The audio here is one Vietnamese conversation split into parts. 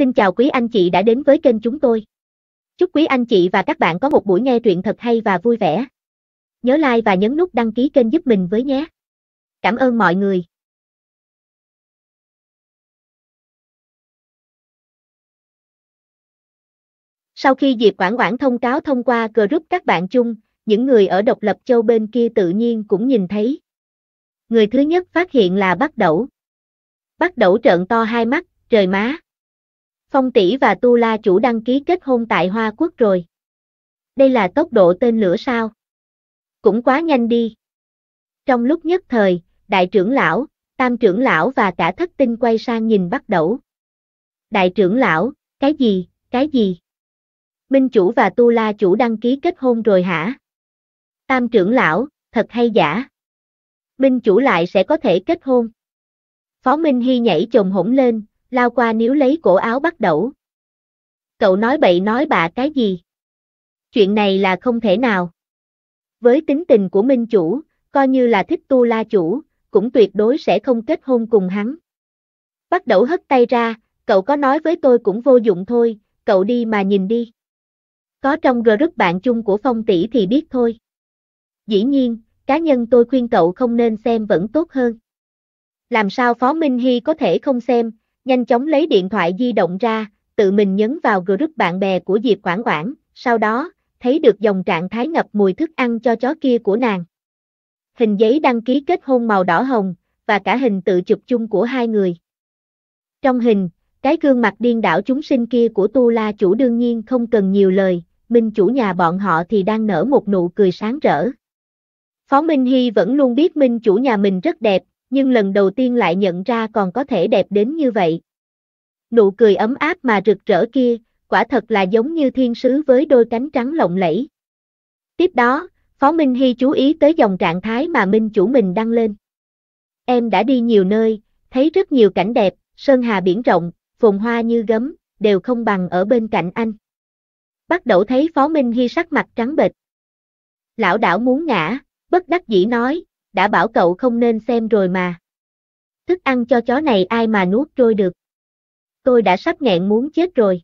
Xin chào quý anh chị đã đến với kênh chúng tôi. Chúc quý anh chị và các bạn có một buổi nghe truyện thật hay và vui vẻ. Nhớ like và nhấn nút đăng ký kênh giúp mình với nhé. Cảm ơn mọi người. Sau khi Diệp Quảng Quảng thông cáo thông qua group các bạn chung, những người ở độc lập châu bên kia tự nhiên cũng nhìn thấy. Người thứ nhất phát hiện là bắt đẩu. Bắt đẩu trợn to hai mắt, trời má. Phong tỷ và Tu La chủ đăng ký kết hôn tại Hoa Quốc rồi. Đây là tốc độ tên lửa sao? Cũng quá nhanh đi. Trong lúc nhất thời, đại trưởng lão, tam trưởng lão và cả thất tinh quay sang nhìn bắt đầu. Đại trưởng lão, cái gì, cái gì? Minh chủ và Tu La chủ đăng ký kết hôn rồi hả? Tam trưởng lão, thật hay giả? Minh chủ lại sẽ có thể kết hôn. Phó Minh Hy nhảy chồng hỗn lên, lao qua níu lấy cổ áo bắt đầu. Cậu nói bậy nói bạ cái gì? Chuyện này là không thể nào. Với tính tình của Minh Chủ, coi như là thích tu la chủ, cũng tuyệt đối sẽ không kết hôn cùng hắn. Bắt đầu hất tay ra, cậu có nói với tôi cũng vô dụng thôi, cậu đi mà nhìn đi. Có trong group bạn chung của Phong tỷ thì biết thôi. Dĩ nhiên, cá nhân tôi khuyên cậu không nên xem vẫn tốt hơn. Làm sao Phó Minh Hy có thể không xem, nhanh chóng lấy điện thoại di động ra, tự mình nhấn vào group bạn bè của Diệp Quảng Quảng, sau đó, thấy được dòng trạng thái ngập mùi thức ăn cho chó kia của nàng. Hình giấy đăng ký kết hôn màu đỏ hồng, và cả hình tự chụp chung của hai người. Trong hình, cái gương mặt điên đảo chúng sinh kia của Tu La chủ đương nhiên không cần nhiều lời, Minh chủ nhà bọn họ thì đang nở một nụ cười sáng rỡ. Phó Minh Hy vẫn luôn biết Minh chủ nhà mình rất đẹp, nhưng lần đầu tiên lại nhận ra còn có thể đẹp đến như vậy. Nụ cười ấm áp mà rực rỡ kia, quả thật là giống như thiên sứ với đôi cánh trắng lộng lẫy. Tiếp đó, Phó Minh Hy chú ý tới dòng trạng thái mà Minh chủ mình đăng lên. Em đã đi nhiều nơi, thấy rất nhiều cảnh đẹp, sơn hà biển rộng, phồn hoa như gấm, đều không bằng ở bên cạnh anh. Bắt đầu thấy Phó Minh Hy sắc mặt trắng bệch. Lão đảo muốn ngã, bất đắc dĩ nói, đã bảo cậu không nên xem rồi mà. Thức ăn cho chó này ai mà nuốt trôi được. Tôi đã sắp nghẹn muốn chết rồi.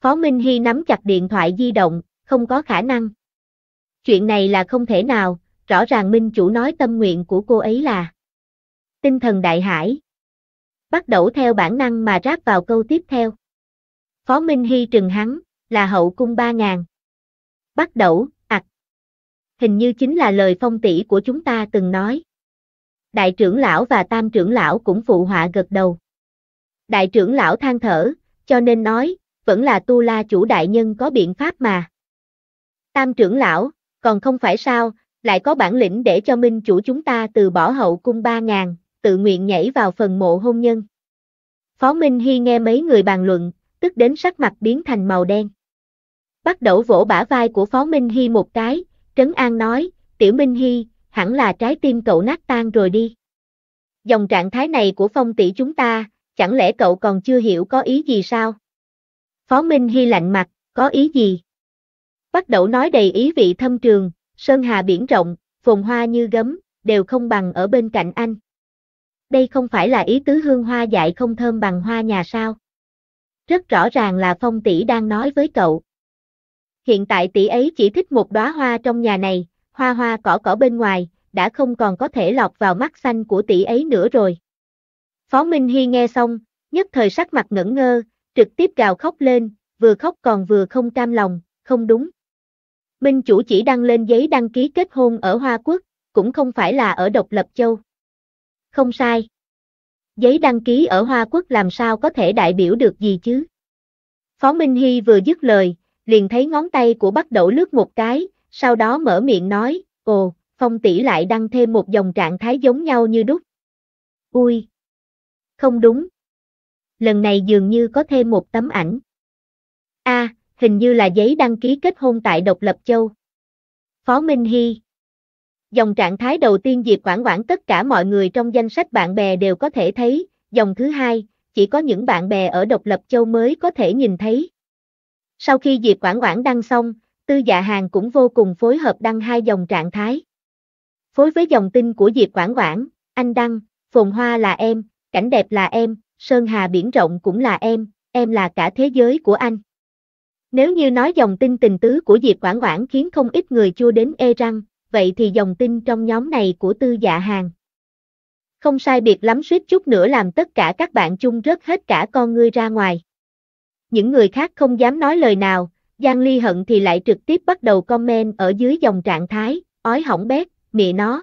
Phó Minh Hy nắm chặt điện thoại di động, không có khả năng. Chuyện này là không thể nào, rõ ràng Minh chủ nói tâm nguyện của cô ấy là Tinh thần đại hải. Bắt đầu theo bản năng mà ráp vào câu tiếp theo. Phó Minh Hy trừng hắn, là hậu cung ba ngàn. Bắt đầu, hình như chính là lời phong tỷ của chúng ta từng nói. Đại trưởng lão và tam trưởng lão cũng phụ họa gật đầu. Đại trưởng lão than thở, cho nên nói, vẫn là tu la chủ đại nhân có biện pháp mà. Tam trưởng lão, còn không phải sao, lại có bản lĩnh để cho minh chủ chúng ta từ bỏ hậu cung ba ngàn, tự nguyện nhảy vào phần mộ hôn nhân. Phó Minh Hy nghe mấy người bàn luận, tức đến sắc mặt biến thành màu đen. Bắt đầu vỗ bả vai của Phó Minh Hy một cái, trấn an nói, tiểu Minh Hy, hẳn là trái tim cậu nát tan rồi đi. Dòng trạng thái này của phong tỷ chúng ta, chẳng lẽ cậu còn chưa hiểu có ý gì sao? Phó Minh Hy lạnh mặt, có ý gì? Bắt đầu nói đầy ý vị thâm trường, sơn hà biển rộng, phồn hoa như gấm, đều không bằng ở bên cạnh anh. Đây không phải là ý tứ hương hoa dại không thơm bằng hoa nhà sao? Rất rõ ràng là phong tỷ đang nói với cậu. Hiện tại tỷ ấy chỉ thích một đóa hoa trong nhà này, hoa hoa cỏ cỏ bên ngoài, đã không còn có thể lọt vào mắt xanh của tỷ ấy nữa rồi. Phó Minh Hy nghe xong, nhất thời sắc mặt ngẩn ngơ, trực tiếp gào khóc lên, vừa khóc còn vừa không cam lòng, không đúng. Minh chủ chỉ đăng lên giấy đăng ký kết hôn ở Hoa Quốc, cũng không phải là ở Độc Lập Châu. Không sai. Giấy đăng ký ở Hoa Quốc làm sao có thể đại biểu được gì chứ? Phó Minh Hy vừa dứt lời, liền thấy ngón tay của bắt đẩu lướt một cái, sau đó mở miệng nói, ồ, phong tỷ lại đăng thêm một dòng trạng thái giống nhau như đúc. Ui! Không đúng. Lần này dường như có thêm một tấm ảnh. a hình như là giấy đăng ký kết hôn tại Độc Lập Châu. Phó Minh Hy Dòng trạng thái đầu tiên Diệp Quảng Quảng tất cả mọi người trong danh sách bạn bè đều có thể thấy, dòng thứ hai, chỉ có những bạn bè ở Độc Lập Châu mới có thể nhìn thấy. Sau khi Diệp Quảng Quảng đăng xong, Tư Dạ Hàng cũng vô cùng phối hợp đăng hai dòng trạng thái. Phối với dòng tin của Diệp Quảng Quảng, anh đăng, phồn hoa là em, cảnh đẹp là em, sơn hà biển rộng cũng là em, em là cả thế giới của anh. Nếu như nói dòng tin tình tứ của Diệp Quảng Quảng khiến không ít người chua đến e răng, vậy thì dòng tin trong nhóm này của Tư Dạ Hàng. Không sai biệt lắm suýt chút nữa làm tất cả các bạn chung rớt hết cả con ngươi ra ngoài những người khác không dám nói lời nào, Giang Ly hận thì lại trực tiếp bắt đầu comment ở dưới dòng trạng thái, ói hỏng bét, mẹ nó.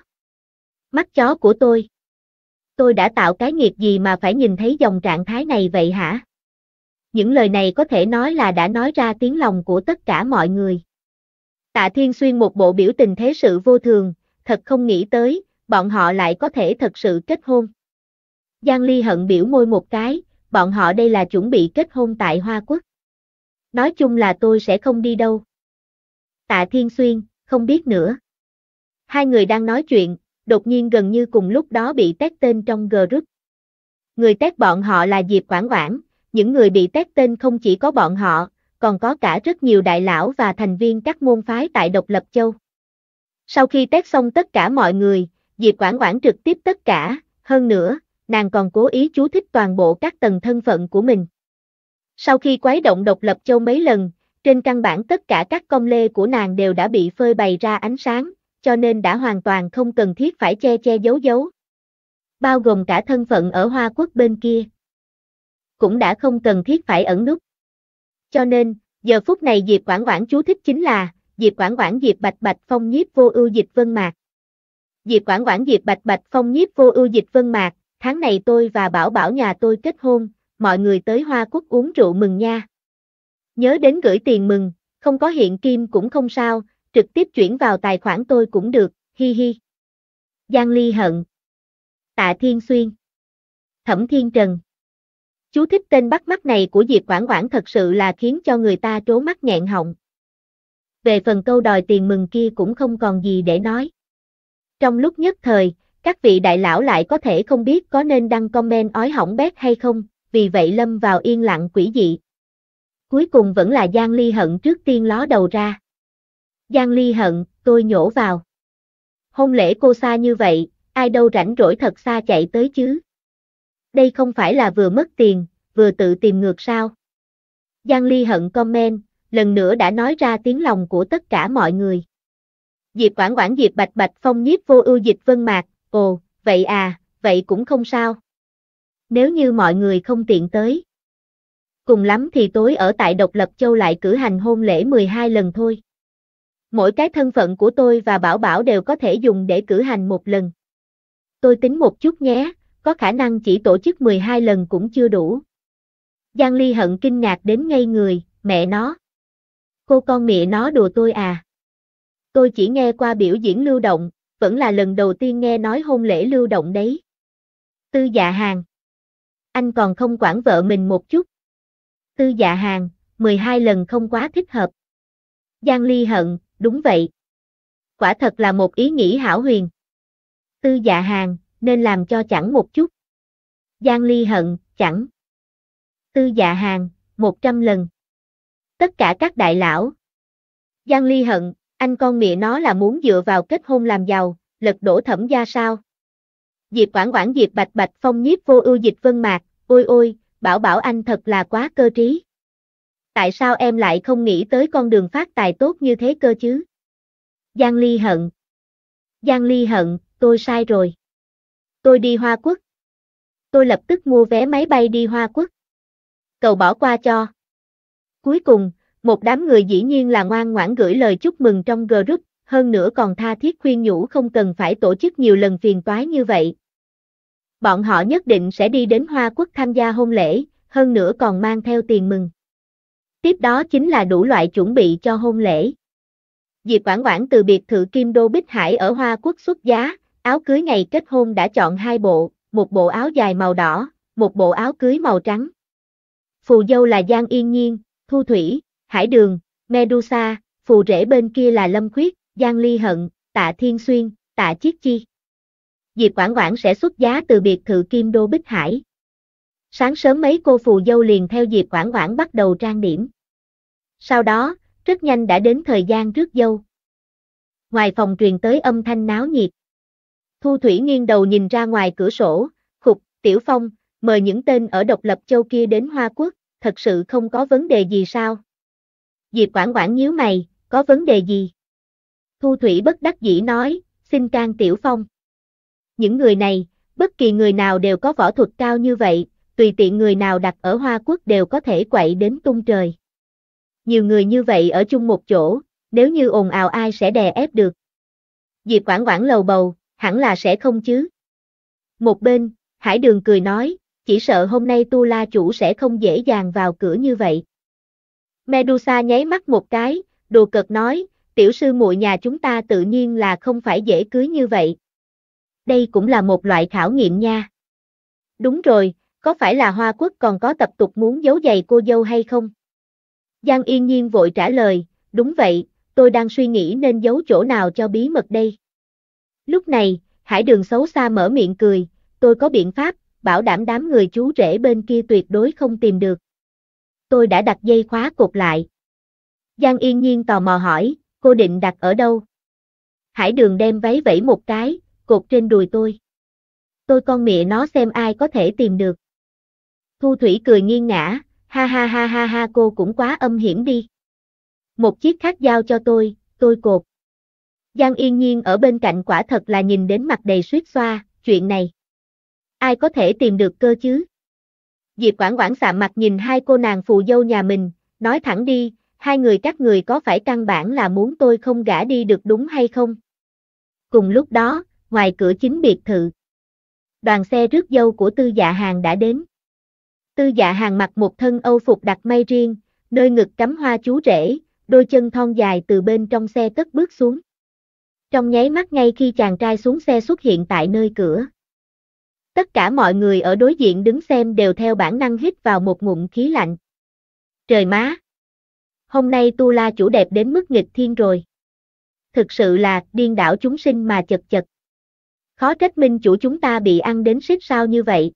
Mắt chó của tôi. Tôi đã tạo cái nghiệp gì mà phải nhìn thấy dòng trạng thái này vậy hả? Những lời này có thể nói là đã nói ra tiếng lòng của tất cả mọi người. Tạ Thiên Xuyên một bộ biểu tình thế sự vô thường, thật không nghĩ tới, bọn họ lại có thể thật sự kết hôn. Giang Ly hận biểu môi một cái, bọn họ đây là chuẩn bị kết hôn tại Hoa Quốc. Nói chung là tôi sẽ không đi đâu. Tạ Thiên Xuyên, không biết nữa. Hai người đang nói chuyện, đột nhiên gần như cùng lúc đó bị tét tên trong group. Người tét bọn họ là Diệp Quảng Quảng, những người bị tét tên không chỉ có bọn họ, còn có cả rất nhiều đại lão và thành viên các môn phái tại Độc Lập Châu. Sau khi tét xong tất cả mọi người, Diệp Quảng Quảng trực tiếp tất cả, hơn nữa, nàng còn cố ý chú thích toàn bộ các tầng thân phận của mình. Sau khi quái động độc lập châu mấy lần, trên căn bản tất cả các công lê của nàng đều đã bị phơi bày ra ánh sáng, cho nên đã hoàn toàn không cần thiết phải che che giấu giấu. Bao gồm cả thân phận ở Hoa quốc bên kia. Cũng đã không cần thiết phải ẩn nút. Cho nên, giờ phút này Diệp Quảng Quảng chú thích chính là, Diệp Quảng Quảng Diệp Bạch Bạch Phong nhiếp vô ưu dịch vân mạc. Diệp Quảng Quảng Diệp Bạch Bạch Phong nhiếp vô ưu dịch vân mạc, tháng này tôi và Bảo Bảo nhà tôi kết hôn, mọi người tới Hoa Quốc uống rượu mừng nha. Nhớ đến gửi tiền mừng, không có hiện kim cũng không sao, trực tiếp chuyển vào tài khoản tôi cũng được, hi hi. Giang Ly Hận Tạ Thiên Xuyên Thẩm Thiên Trần Chú thích tên bắt mắt này của Diệp Quảng Quảng thật sự là khiến cho người ta trố mắt nghẹn họng. Về phần câu đòi tiền mừng kia cũng không còn gì để nói. Trong lúc nhất thời, các vị đại lão lại có thể không biết có nên đăng comment ói hỏng bét hay không, vì vậy lâm vào yên lặng quỷ dị. Cuối cùng vẫn là Giang Ly Hận trước tiên ló đầu ra. Giang Ly Hận, tôi nhổ vào. Hôn lễ cô xa như vậy, ai đâu rảnh rỗi thật xa chạy tới chứ. Đây không phải là vừa mất tiền, vừa tự tìm ngược sao. Giang Ly Hận comment, lần nữa đã nói ra tiếng lòng của tất cả mọi người. Diệp quản quản Diệp Bạch Bạch Phong nhiếp vô ưu dịch vân mạc, Ồ, vậy à, vậy cũng không sao. Nếu như mọi người không tiện tới. Cùng lắm thì tối ở tại Độc Lập Châu lại cử hành hôn lễ 12 lần thôi. Mỗi cái thân phận của tôi và Bảo Bảo đều có thể dùng để cử hành một lần. Tôi tính một chút nhé, có khả năng chỉ tổ chức 12 lần cũng chưa đủ. Giang Ly hận kinh ngạc đến ngây người, mẹ nó. Cô con mẹ nó đùa tôi à. Tôi chỉ nghe qua biểu diễn lưu động, vẫn là lần đầu tiên nghe nói hôn lễ lưu động đấy. Tư dạ hàng. Anh còn không quản vợ mình một chút. Tư dạ hàng, 12 lần không quá thích hợp. Giang Ly hận, đúng vậy. Quả thật là một ý nghĩ hảo huyền. Tư dạ hàng, nên làm cho chẳng một chút. Giang Ly hận, chẳng. Tư dạ hàng, 100 lần. Tất cả các đại lão. Giang Ly hận, anh con mẹ nó là muốn dựa vào kết hôn làm giàu, lật đổ thẩm gia sao? Diệp Quảng Quảng Diệp Bạch Bạch Phong nhiếp vô ưu dịch vân mạc, ôi ôi, bảo bảo anh thật là quá cơ trí. Tại sao em lại không nghĩ tới con đường phát tài tốt như thế cơ chứ? Giang Ly hận. Giang Ly hận, tôi sai rồi. Tôi đi Hoa Quốc. Tôi lập tức mua vé máy bay đi Hoa Quốc. Cầu bỏ qua cho. Cuối cùng, một đám người dĩ nhiên là ngoan ngoãn gửi lời chúc mừng trong group, hơn nữa còn tha thiết khuyên nhủ không cần phải tổ chức nhiều lần phiền toái như vậy. Bọn họ nhất định sẽ đi đến Hoa Quốc tham gia hôn lễ, hơn nữa còn mang theo tiền mừng. Tiếp đó chính là đủ loại chuẩn bị cho hôn lễ. Diệp Quảng Quảng từ biệt thự Kim Đô Bích Hải ở Hoa Quốc xuất giá, áo cưới ngày kết hôn đã chọn hai bộ, một bộ áo dài màu đỏ, một bộ áo cưới màu trắng. Phù dâu là Giang Yên Nhiên, Thu Thủy, Hải Đường, Medusa, phù rễ bên kia là Lâm Khuyết, Giang Ly Hận, Tạ Thiên Xuyên, Tạ Chiết Chi. Diệp Quảng Quảng sẽ xuất giá từ biệt thự Kim Đô Bích Hải. Sáng sớm mấy cô phù dâu liền theo Diệp Quảng Quảng bắt đầu trang điểm. Sau đó, rất nhanh đã đến thời gian rước dâu. Ngoài phòng truyền tới âm thanh náo nhiệt. Thu Thủy nghiêng đầu nhìn ra ngoài cửa sổ, khục, Tiểu Phong, mời những tên ở độc lập châu kia đến Hoa Quốc, thật sự không có vấn đề gì sao? Diệp Quảng Quảng nhíu mày, có vấn đề gì? Thu Thủy bất đắc dĩ nói, xin can Tiểu Phong. Những người này, bất kỳ người nào đều có võ thuật cao như vậy, tùy tiện người nào đặt ở Hoa Quốc đều có thể quậy đến tung trời. Nhiều người như vậy ở chung một chỗ, nếu như ồn ào ai sẽ đè ép được. Diệp Quảng Quảng lầu bầu, hẳn là sẽ không chứ. Một bên, Hải Đường cười nói, chỉ sợ hôm nay Tu La Chủ sẽ không dễ dàng vào cửa như vậy. Medusa nháy mắt một cái, đùa cợt nói, tiểu sư muội nhà chúng ta tự nhiên là không phải dễ cưới như vậy. Đây cũng là một loại khảo nghiệm nha. Đúng rồi, có phải là Hoa Quốc còn có tập tục muốn giấu giày cô dâu hay không? Giang Yên Nhiên vội trả lời, đúng vậy, tôi đang suy nghĩ nên giấu chỗ nào cho bí mật đây. Lúc này, Hải Đường xấu xa mở miệng cười, tôi có biện pháp, bảo đảm đám người chú rể bên kia tuyệt đối không tìm được tôi đã đặt dây khóa cột lại. Giang yên nhiên tò mò hỏi, cô định đặt ở đâu? Hải đường đem váy vẫy một cái, cột trên đùi tôi. Tôi con mẹ nó xem ai có thể tìm được. Thu Thủy cười nghiêng ngã, ha ha ha ha ha cô cũng quá âm hiểm đi. Một chiếc khác giao cho tôi, tôi cột. Giang yên nhiên ở bên cạnh quả thật là nhìn đến mặt đầy suýt xoa, chuyện này. Ai có thể tìm được cơ chứ? Diệp Quảng Quảng sạm mặt nhìn hai cô nàng phù dâu nhà mình, nói thẳng đi, hai người các người có phải căn bản là muốn tôi không gả đi được đúng hay không? Cùng lúc đó, ngoài cửa chính biệt thự, đoàn xe rước dâu của Tư Dạ Hàng đã đến. Tư Dạ Hàng mặc một thân Âu phục đặc may riêng, nơi ngực cắm hoa chú rể, đôi chân thon dài từ bên trong xe cất bước xuống. Trong nháy mắt ngay khi chàng trai xuống xe xuất hiện tại nơi cửa. Tất cả mọi người ở đối diện đứng xem đều theo bản năng hít vào một ngụm khí lạnh. Trời má! Hôm nay Tu La chủ đẹp đến mức nghịch thiên rồi. Thực sự là điên đảo chúng sinh mà chật chật. Khó trách minh chủ chúng ta bị ăn đến xếp sao như vậy.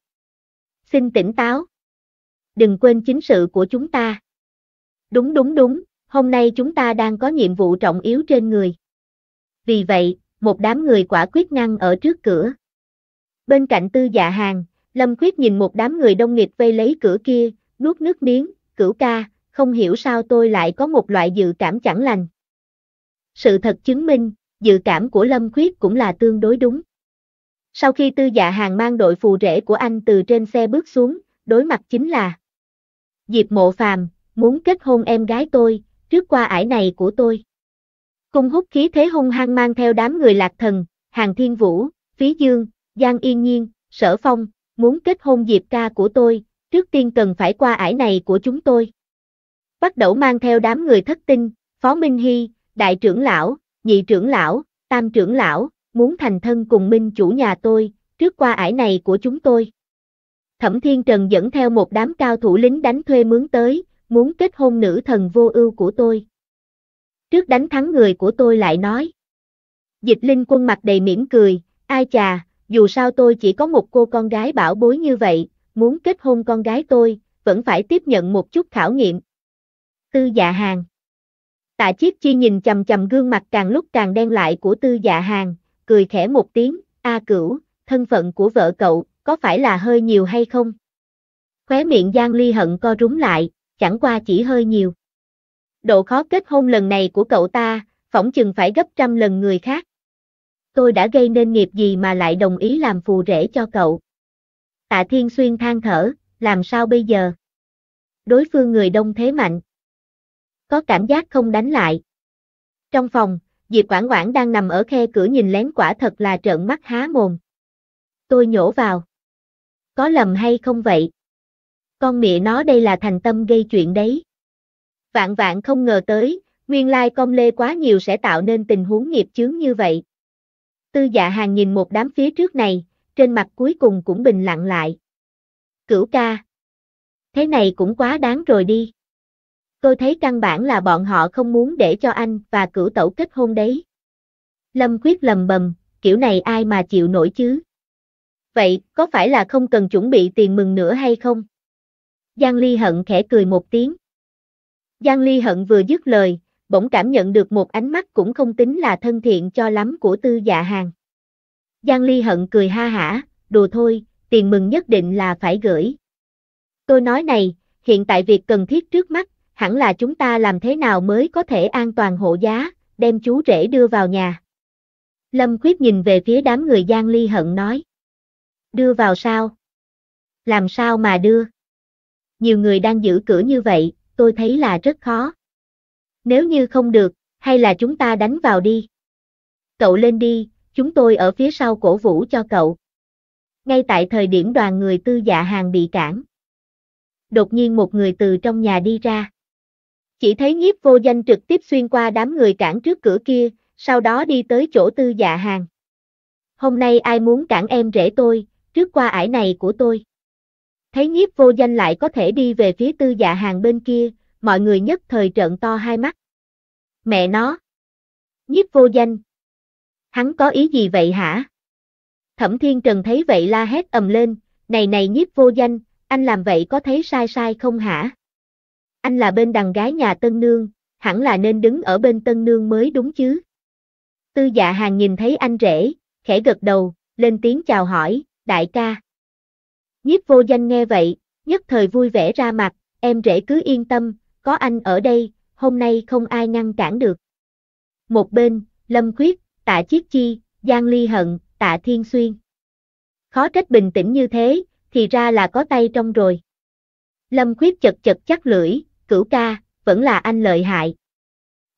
Xin tỉnh táo. Đừng quên chính sự của chúng ta. Đúng đúng đúng, hôm nay chúng ta đang có nhiệm vụ trọng yếu trên người. Vì vậy, một đám người quả quyết ngăn ở trước cửa. Bên cạnh tư dạ hàng, Lâm Khuyết nhìn một đám người đông nghịch vây lấy cửa kia, nuốt nước miếng, cửu ca, không hiểu sao tôi lại có một loại dự cảm chẳng lành. Sự thật chứng minh, dự cảm của Lâm Khuyết cũng là tương đối đúng. Sau khi tư dạ hàng mang đội phù rể của anh từ trên xe bước xuống, đối mặt chính là Diệp Mộ Phàm, muốn kết hôn em gái tôi, trước qua ải này của tôi. Cung hút khí thế hung hăng mang theo đám người lạc thần, hàng thiên vũ, phí dương, Giang Yên Nhiên, Sở Phong, muốn kết hôn Diệp ca của tôi, trước tiên cần phải qua ải này của chúng tôi. Bắt đầu mang theo đám người thất tinh, Phó Minh Hy, Đại trưởng lão, Nhị trưởng lão, Tam trưởng lão, muốn thành thân cùng Minh chủ nhà tôi, trước qua ải này của chúng tôi. Thẩm Thiên Trần dẫn theo một đám cao thủ lính đánh thuê mướn tới, muốn kết hôn nữ thần vô ưu của tôi. Trước đánh thắng người của tôi lại nói. Dịch linh quân mặt đầy mỉm cười, ai chà, dù sao tôi chỉ có một cô con gái bảo bối như vậy, muốn kết hôn con gái tôi, vẫn phải tiếp nhận một chút khảo nghiệm. Tư dạ hàng Tạ Chiết Chi nhìn chằm chằm gương mặt càng lúc càng đen lại của tư dạ hàng, cười khẽ một tiếng, A cửu, thân phận của vợ cậu, có phải là hơi nhiều hay không? Khóe miệng Giang Ly hận co rúm lại, chẳng qua chỉ hơi nhiều. Độ khó kết hôn lần này của cậu ta, phỏng chừng phải gấp trăm lần người khác tôi đã gây nên nghiệp gì mà lại đồng ý làm phù rể cho cậu. Tạ Thiên Xuyên than thở, làm sao bây giờ? Đối phương người đông thế mạnh. Có cảm giác không đánh lại. Trong phòng, Diệp Quảng Quảng đang nằm ở khe cửa nhìn lén quả thật là trợn mắt há mồm. Tôi nhổ vào. Có lầm hay không vậy? Con mẹ nó đây là thành tâm gây chuyện đấy. Vạn vạn không ngờ tới, nguyên lai like con lê quá nhiều sẽ tạo nên tình huống nghiệp chướng như vậy. Tư dạ hàng nhìn một đám phía trước này, trên mặt cuối cùng cũng bình lặng lại. Cửu ca. Thế này cũng quá đáng rồi đi. Tôi thấy căn bản là bọn họ không muốn để cho anh và cửu tẩu kết hôn đấy. Lâm quyết lầm bầm, kiểu này ai mà chịu nổi chứ. Vậy, có phải là không cần chuẩn bị tiền mừng nữa hay không? Giang Ly Hận khẽ cười một tiếng. Giang Ly Hận vừa dứt lời, bỗng cảm nhận được một ánh mắt cũng không tính là thân thiện cho lắm của tư dạ hàng. Giang Ly hận cười ha hả, đồ thôi, tiền mừng nhất định là phải gửi. Tôi nói này, hiện tại việc cần thiết trước mắt, hẳn là chúng ta làm thế nào mới có thể an toàn hộ giá, đem chú rể đưa vào nhà. Lâm Khuyết nhìn về phía đám người Giang Ly hận nói. Đưa vào sao? Làm sao mà đưa? Nhiều người đang giữ cửa như vậy, tôi thấy là rất khó nếu như không được, hay là chúng ta đánh vào đi. Cậu lên đi, chúng tôi ở phía sau cổ vũ cho cậu. Ngay tại thời điểm đoàn người tư dạ hàng bị cản. Đột nhiên một người từ trong nhà đi ra. Chỉ thấy nhiếp vô danh trực tiếp xuyên qua đám người cản trước cửa kia, sau đó đi tới chỗ tư dạ hàng. Hôm nay ai muốn cản em rể tôi, trước qua ải này của tôi. Thấy nhiếp vô danh lại có thể đi về phía tư dạ hàng bên kia, mọi người nhất thời trợn to hai mắt. Mẹ nó! Nhiếp vô danh! Hắn có ý gì vậy hả? Thẩm Thiên Trần thấy vậy la hét ầm lên, này này nhiếp vô danh, anh làm vậy có thấy sai sai không hả? Anh là bên đằng gái nhà Tân Nương, hẳn là nên đứng ở bên Tân Nương mới đúng chứ? Tư dạ hàng nhìn thấy anh rể, khẽ gật đầu, lên tiếng chào hỏi, đại ca. Nhiếp vô danh nghe vậy, nhất thời vui vẻ ra mặt, em rể cứ yên tâm, có anh ở đây, hôm nay không ai ngăn cản được. Một bên, Lâm Khuyết, Tạ Chiết Chi, Giang Ly Hận, Tạ Thiên Xuyên. Khó trách bình tĩnh như thế, thì ra là có tay trong rồi. Lâm Khuyết chật chật chắc lưỡi, cửu ca, vẫn là anh lợi hại.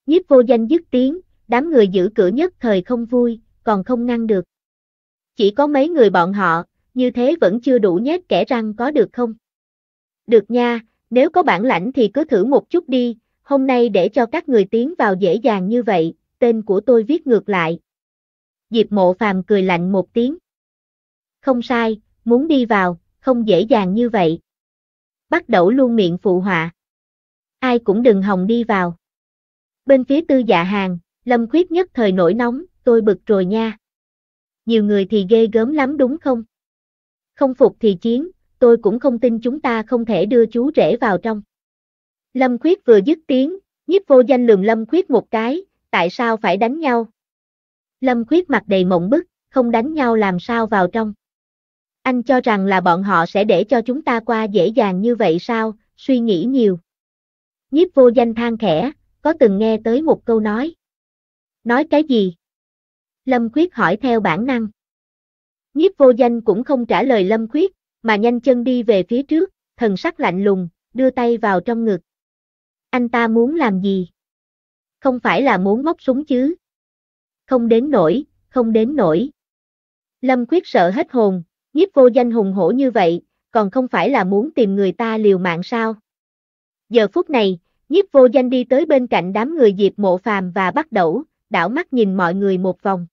Nhiếp vô danh dứt tiếng, đám người giữ cửa nhất thời không vui, còn không ngăn được. Chỉ có mấy người bọn họ, như thế vẫn chưa đủ nhét kẻ răng có được không? Được nha, nếu có bản lãnh thì cứ thử một chút đi, hôm nay để cho các người tiến vào dễ dàng như vậy, tên của tôi viết ngược lại. Diệp mộ phàm cười lạnh một tiếng. Không sai, muốn đi vào, không dễ dàng như vậy. Bắt đầu luôn miệng phụ họa. Ai cũng đừng hòng đi vào. Bên phía tư dạ hàng, lâm khuyết nhất thời nổi nóng, tôi bực rồi nha. Nhiều người thì ghê gớm lắm đúng không? Không phục thì chiến, tôi cũng không tin chúng ta không thể đưa chú rể vào trong. Lâm Khuyết vừa dứt tiếng, nhiếp vô danh lườm Lâm Khuyết một cái, tại sao phải đánh nhau? Lâm Khuyết mặt đầy mộng bức, không đánh nhau làm sao vào trong. Anh cho rằng là bọn họ sẽ để cho chúng ta qua dễ dàng như vậy sao, suy nghĩ nhiều. Nhiếp vô danh than khẽ, có từng nghe tới một câu nói. Nói cái gì? Lâm Khuyết hỏi theo bản năng. Nhiếp vô danh cũng không trả lời Lâm Khuyết, mà nhanh chân đi về phía trước, thần sắc lạnh lùng, đưa tay vào trong ngực. Anh ta muốn làm gì? Không phải là muốn móc súng chứ? Không đến nổi, không đến nổi. Lâm Quyết sợ hết hồn, nhiếp vô danh hùng hổ như vậy, còn không phải là muốn tìm người ta liều mạng sao? Giờ phút này, nhiếp vô danh đi tới bên cạnh đám người Diệp Mộ Phàm và bắt đầu, đảo mắt nhìn mọi người một vòng.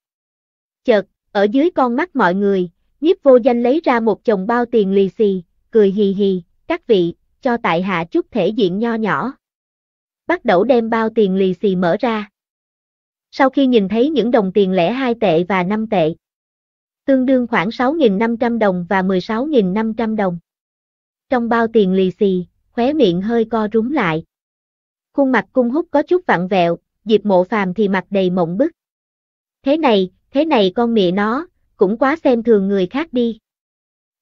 Chợt, ở dưới con mắt mọi người, nhiếp vô danh lấy ra một chồng bao tiền lì xì, cười hì hì, các vị, cho tại hạ chút thể diện nho nhỏ. Bắt đầu đem bao tiền lì xì mở ra. Sau khi nhìn thấy những đồng tiền lẻ 2 tệ và 5 tệ, tương đương khoảng 6.500 đồng và 16.500 đồng. Trong bao tiền lì xì, khóe miệng hơi co rúm lại. Khuôn mặt cung hút có chút vặn vẹo, dịp mộ phàm thì mặt đầy mộng bức. Thế này, thế này con mẹ nó, cũng quá xem thường người khác đi.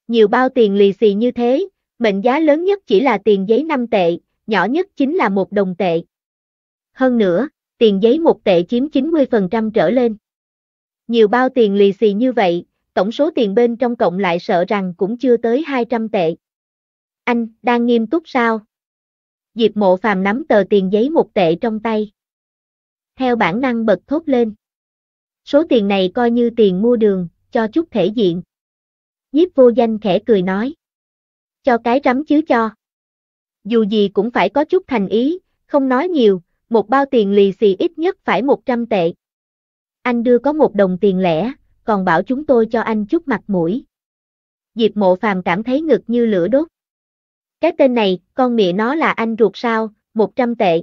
Nhiều bao tiền lì xì như thế, mệnh giá lớn nhất chỉ là tiền giấy 5 tệ, nhỏ nhất chính là một đồng tệ. Hơn nữa, tiền giấy một tệ chiếm 90% trở lên. Nhiều bao tiền lì xì như vậy, tổng số tiền bên trong cộng lại sợ rằng cũng chưa tới 200 tệ. Anh, đang nghiêm túc sao? Diệp mộ phàm nắm tờ tiền giấy một tệ trong tay. Theo bản năng bật thốt lên. Số tiền này coi như tiền mua đường, cho chút thể diện. Nhiếp vô danh khẽ cười nói. Cho cái rắm chứ cho. Dù gì cũng phải có chút thành ý, không nói nhiều, một bao tiền lì xì ít nhất phải 100 tệ. Anh đưa có một đồng tiền lẻ, còn bảo chúng tôi cho anh chút mặt mũi. Diệp mộ phàm cảm thấy ngực như lửa đốt. Cái tên này, con mẹ nó là anh ruột sao, 100 tệ.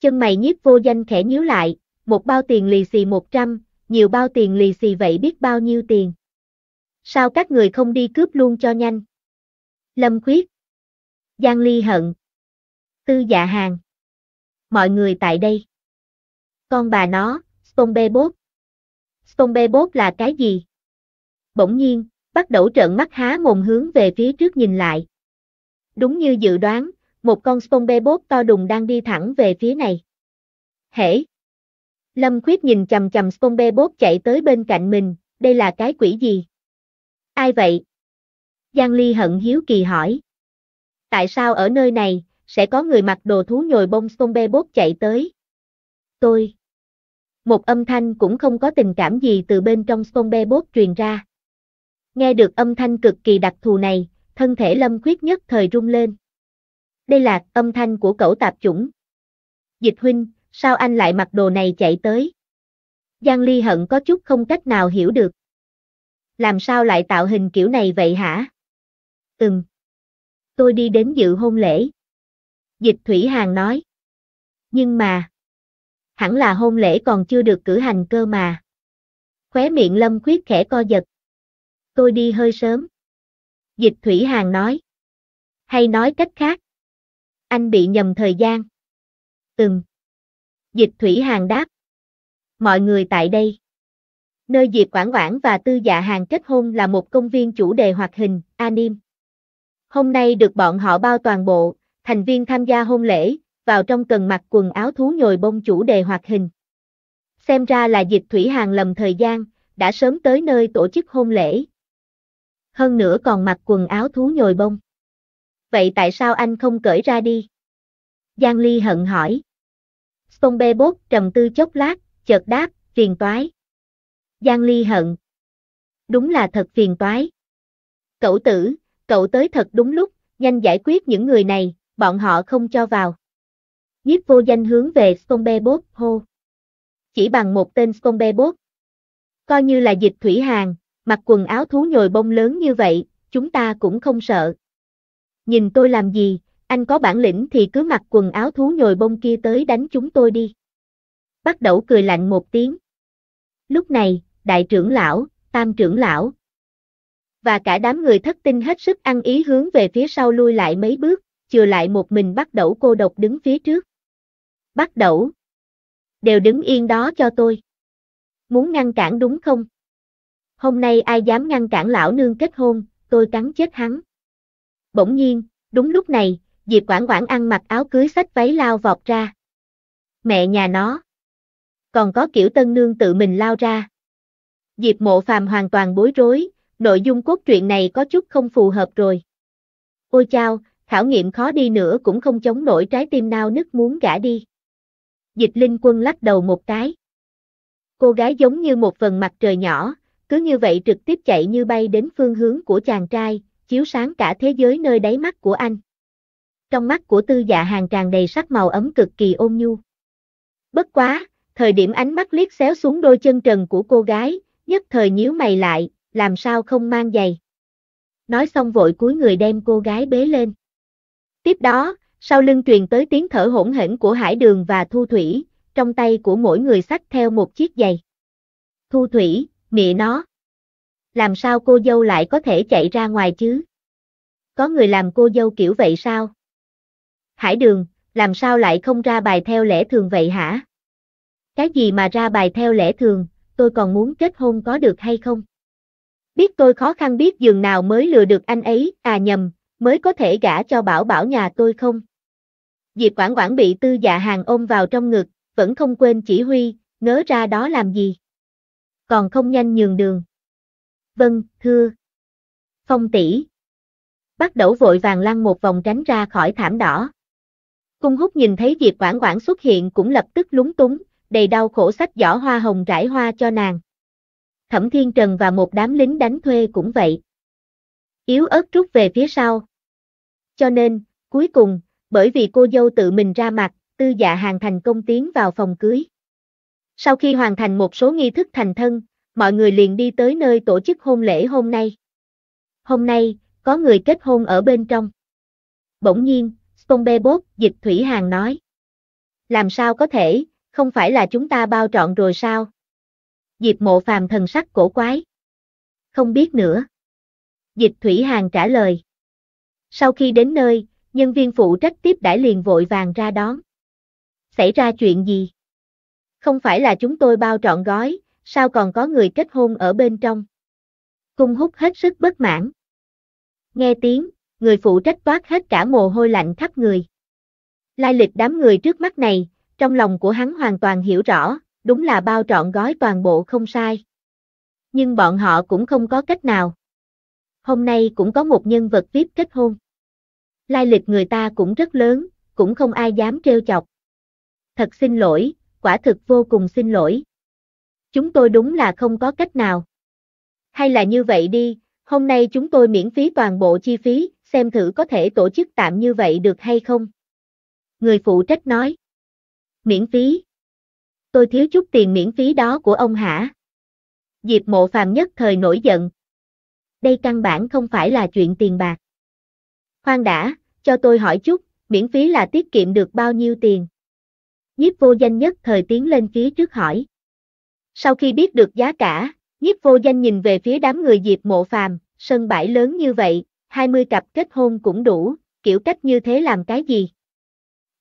Chân mày nhiếp vô danh khẽ nhíu lại, một bao tiền lì xì 100, nhiều bao tiền lì xì vậy biết bao nhiêu tiền. Sao các người không đi cướp luôn cho nhanh? Lâm Khuyết Giang Ly Hận Tư Dạ Hàng Mọi người tại đây Con bà nó, Stombe Bốt Stombe Bốt là cái gì? Bỗng nhiên, bắt đầu trợn mắt há mồm hướng về phía trước nhìn lại. Đúng như dự đoán, một con Stombe Bốt to đùng đang đi thẳng về phía này. Hể! Lâm Khuyết nhìn chầm chầm Spombebot chạy tới bên cạnh mình, đây là cái quỷ gì? Ai vậy? Giang Ly hận hiếu kỳ hỏi. Tại sao ở nơi này, sẽ có người mặc đồ thú nhồi bông Spombebot chạy tới? Tôi. Một âm thanh cũng không có tình cảm gì từ bên trong Spombebot truyền ra. Nghe được âm thanh cực kỳ đặc thù này, thân thể Lâm Khuyết nhất thời rung lên. Đây là âm thanh của cẩu tạp chủng. Dịch huynh, sao anh lại mặc đồ này chạy tới? Giang Ly hận có chút không cách nào hiểu được. Làm sao lại tạo hình kiểu này vậy hả? Từng, Tôi đi đến dự hôn lễ. Dịch Thủy Hàng nói. Nhưng mà. Hẳn là hôn lễ còn chưa được cử hành cơ mà. Khóe miệng Lâm Khuyết khẽ co giật. Tôi đi hơi sớm. Dịch Thủy Hàng nói. Hay nói cách khác. Anh bị nhầm thời gian. Từng. Dịch Thủy Hàng đáp. Mọi người tại đây. Nơi Diệp Quảng Quảng và Tư Dạ Hàng kết hôn là một công viên chủ đề hoạt hình, anim. Hôm nay được bọn họ bao toàn bộ, thành viên tham gia hôn lễ, vào trong cần mặc quần áo thú nhồi bông chủ đề hoạt hình. Xem ra là Diệp Thủy Hàng lầm thời gian, đã sớm tới nơi tổ chức hôn lễ. Hơn nữa còn mặc quần áo thú nhồi bông. Vậy tại sao anh không cởi ra đi? Giang Ly hận hỏi. Phong bê bốt trầm tư chốc lát, chợt đáp, phiền toái. Giang Ly hận. Đúng là thật phiền toái. Cậu tử, cậu tới thật đúng lúc, nhanh giải quyết những người này, bọn họ không cho vào. Nhiếp vô danh hướng về Spombebot hô. Chỉ bằng một tên Spombebot. Coi như là dịch thủy hàng, mặc quần áo thú nhồi bông lớn như vậy, chúng ta cũng không sợ. Nhìn tôi làm gì, anh có bản lĩnh thì cứ mặc quần áo thú nhồi bông kia tới đánh chúng tôi đi. Bắt đầu cười lạnh một tiếng. Lúc này, đại trưởng lão, tam trưởng lão, và cả đám người thất tinh hết sức ăn ý hướng về phía sau lui lại mấy bước, chừa lại một mình bắt đầu cô độc đứng phía trước. Bắt đầu. Đều đứng yên đó cho tôi. Muốn ngăn cản đúng không? Hôm nay ai dám ngăn cản lão nương kết hôn, tôi cắn chết hắn. Bỗng nhiên, đúng lúc này, Diệp Quảng Quảng ăn mặc áo cưới sách váy lao vọt ra. Mẹ nhà nó. Còn có kiểu tân nương tự mình lao ra. Diệp mộ phàm hoàn toàn bối rối, nội dung cốt truyện này có chút không phù hợp rồi. Ôi chao, khảo nghiệm khó đi nữa cũng không chống nổi trái tim nao nức muốn gã đi. Dịch linh quân lắc đầu một cái. Cô gái giống như một vần mặt trời nhỏ, cứ như vậy trực tiếp chạy như bay đến phương hướng của chàng trai, chiếu sáng cả thế giới nơi đáy mắt của anh trong mắt của tư dạ hàng tràn đầy sắc màu ấm cực kỳ ôn nhu. Bất quá, thời điểm ánh mắt liếc xéo xuống đôi chân trần của cô gái, nhất thời nhíu mày lại, làm sao không mang giày. Nói xong vội cúi người đem cô gái bế lên. Tiếp đó, sau lưng truyền tới tiếng thở hỗn hển của hải đường và thu thủy, trong tay của mỗi người xách theo một chiếc giày. Thu thủy, mẹ nó. Làm sao cô dâu lại có thể chạy ra ngoài chứ? Có người làm cô dâu kiểu vậy sao? Hải đường, làm sao lại không ra bài theo lẽ thường vậy hả? Cái gì mà ra bài theo lẽ thường, tôi còn muốn kết hôn có được hay không? Biết tôi khó khăn biết giường nào mới lừa được anh ấy, à nhầm, mới có thể gả cho bảo bảo nhà tôi không? Diệp Quảng Quảng bị tư dạ hàng ôm vào trong ngực, vẫn không quên chỉ huy, ngớ ra đó làm gì? Còn không nhanh nhường đường. Vâng, thưa. Phong tỷ. Bắt đầu vội vàng lăn một vòng tránh ra khỏi thảm đỏ. Cung hút nhìn thấy Diệp Quảng Quảng xuất hiện cũng lập tức lúng túng, đầy đau khổ sách giỏ hoa hồng rải hoa cho nàng. Thẩm Thiên Trần và một đám lính đánh thuê cũng vậy. Yếu ớt rút về phía sau. Cho nên, cuối cùng, bởi vì cô dâu tự mình ra mặt, tư dạ hàng thành công tiến vào phòng cưới. Sau khi hoàn thành một số nghi thức thành thân, mọi người liền đi tới nơi tổ chức hôn lễ hôm nay. Hôm nay, có người kết hôn ở bên trong. Bỗng nhiên, Tôn Bê Bốt, dịch Thủy Hàng nói. Làm sao có thể, không phải là chúng ta bao trọn rồi sao? Diệp mộ phàm thần sắc cổ quái. Không biết nữa. Dịch Thủy Hàng trả lời. Sau khi đến nơi, nhân viên phụ trách tiếp đãi liền vội vàng ra đón. Xảy ra chuyện gì? Không phải là chúng tôi bao trọn gói, sao còn có người kết hôn ở bên trong? Cung hút hết sức bất mãn. Nghe tiếng, người phụ trách toát hết cả mồ hôi lạnh khắp người. Lai lịch đám người trước mắt này, trong lòng của hắn hoàn toàn hiểu rõ, đúng là bao trọn gói toàn bộ không sai. Nhưng bọn họ cũng không có cách nào. Hôm nay cũng có một nhân vật VIP kết hôn. Lai lịch người ta cũng rất lớn, cũng không ai dám trêu chọc. Thật xin lỗi, quả thực vô cùng xin lỗi. Chúng tôi đúng là không có cách nào. Hay là như vậy đi, hôm nay chúng tôi miễn phí toàn bộ chi phí, xem thử có thể tổ chức tạm như vậy được hay không. Người phụ trách nói. Miễn phí. Tôi thiếu chút tiền miễn phí đó của ông hả? Diệp mộ phàm nhất thời nổi giận. Đây căn bản không phải là chuyện tiền bạc. Khoan đã, cho tôi hỏi chút, miễn phí là tiết kiệm được bao nhiêu tiền? Nhiếp vô danh nhất thời tiến lên phía trước hỏi. Sau khi biết được giá cả, nhiếp vô danh nhìn về phía đám người Diệp mộ phàm, sân bãi lớn như vậy, 20 cặp kết hôn cũng đủ, kiểu cách như thế làm cái gì?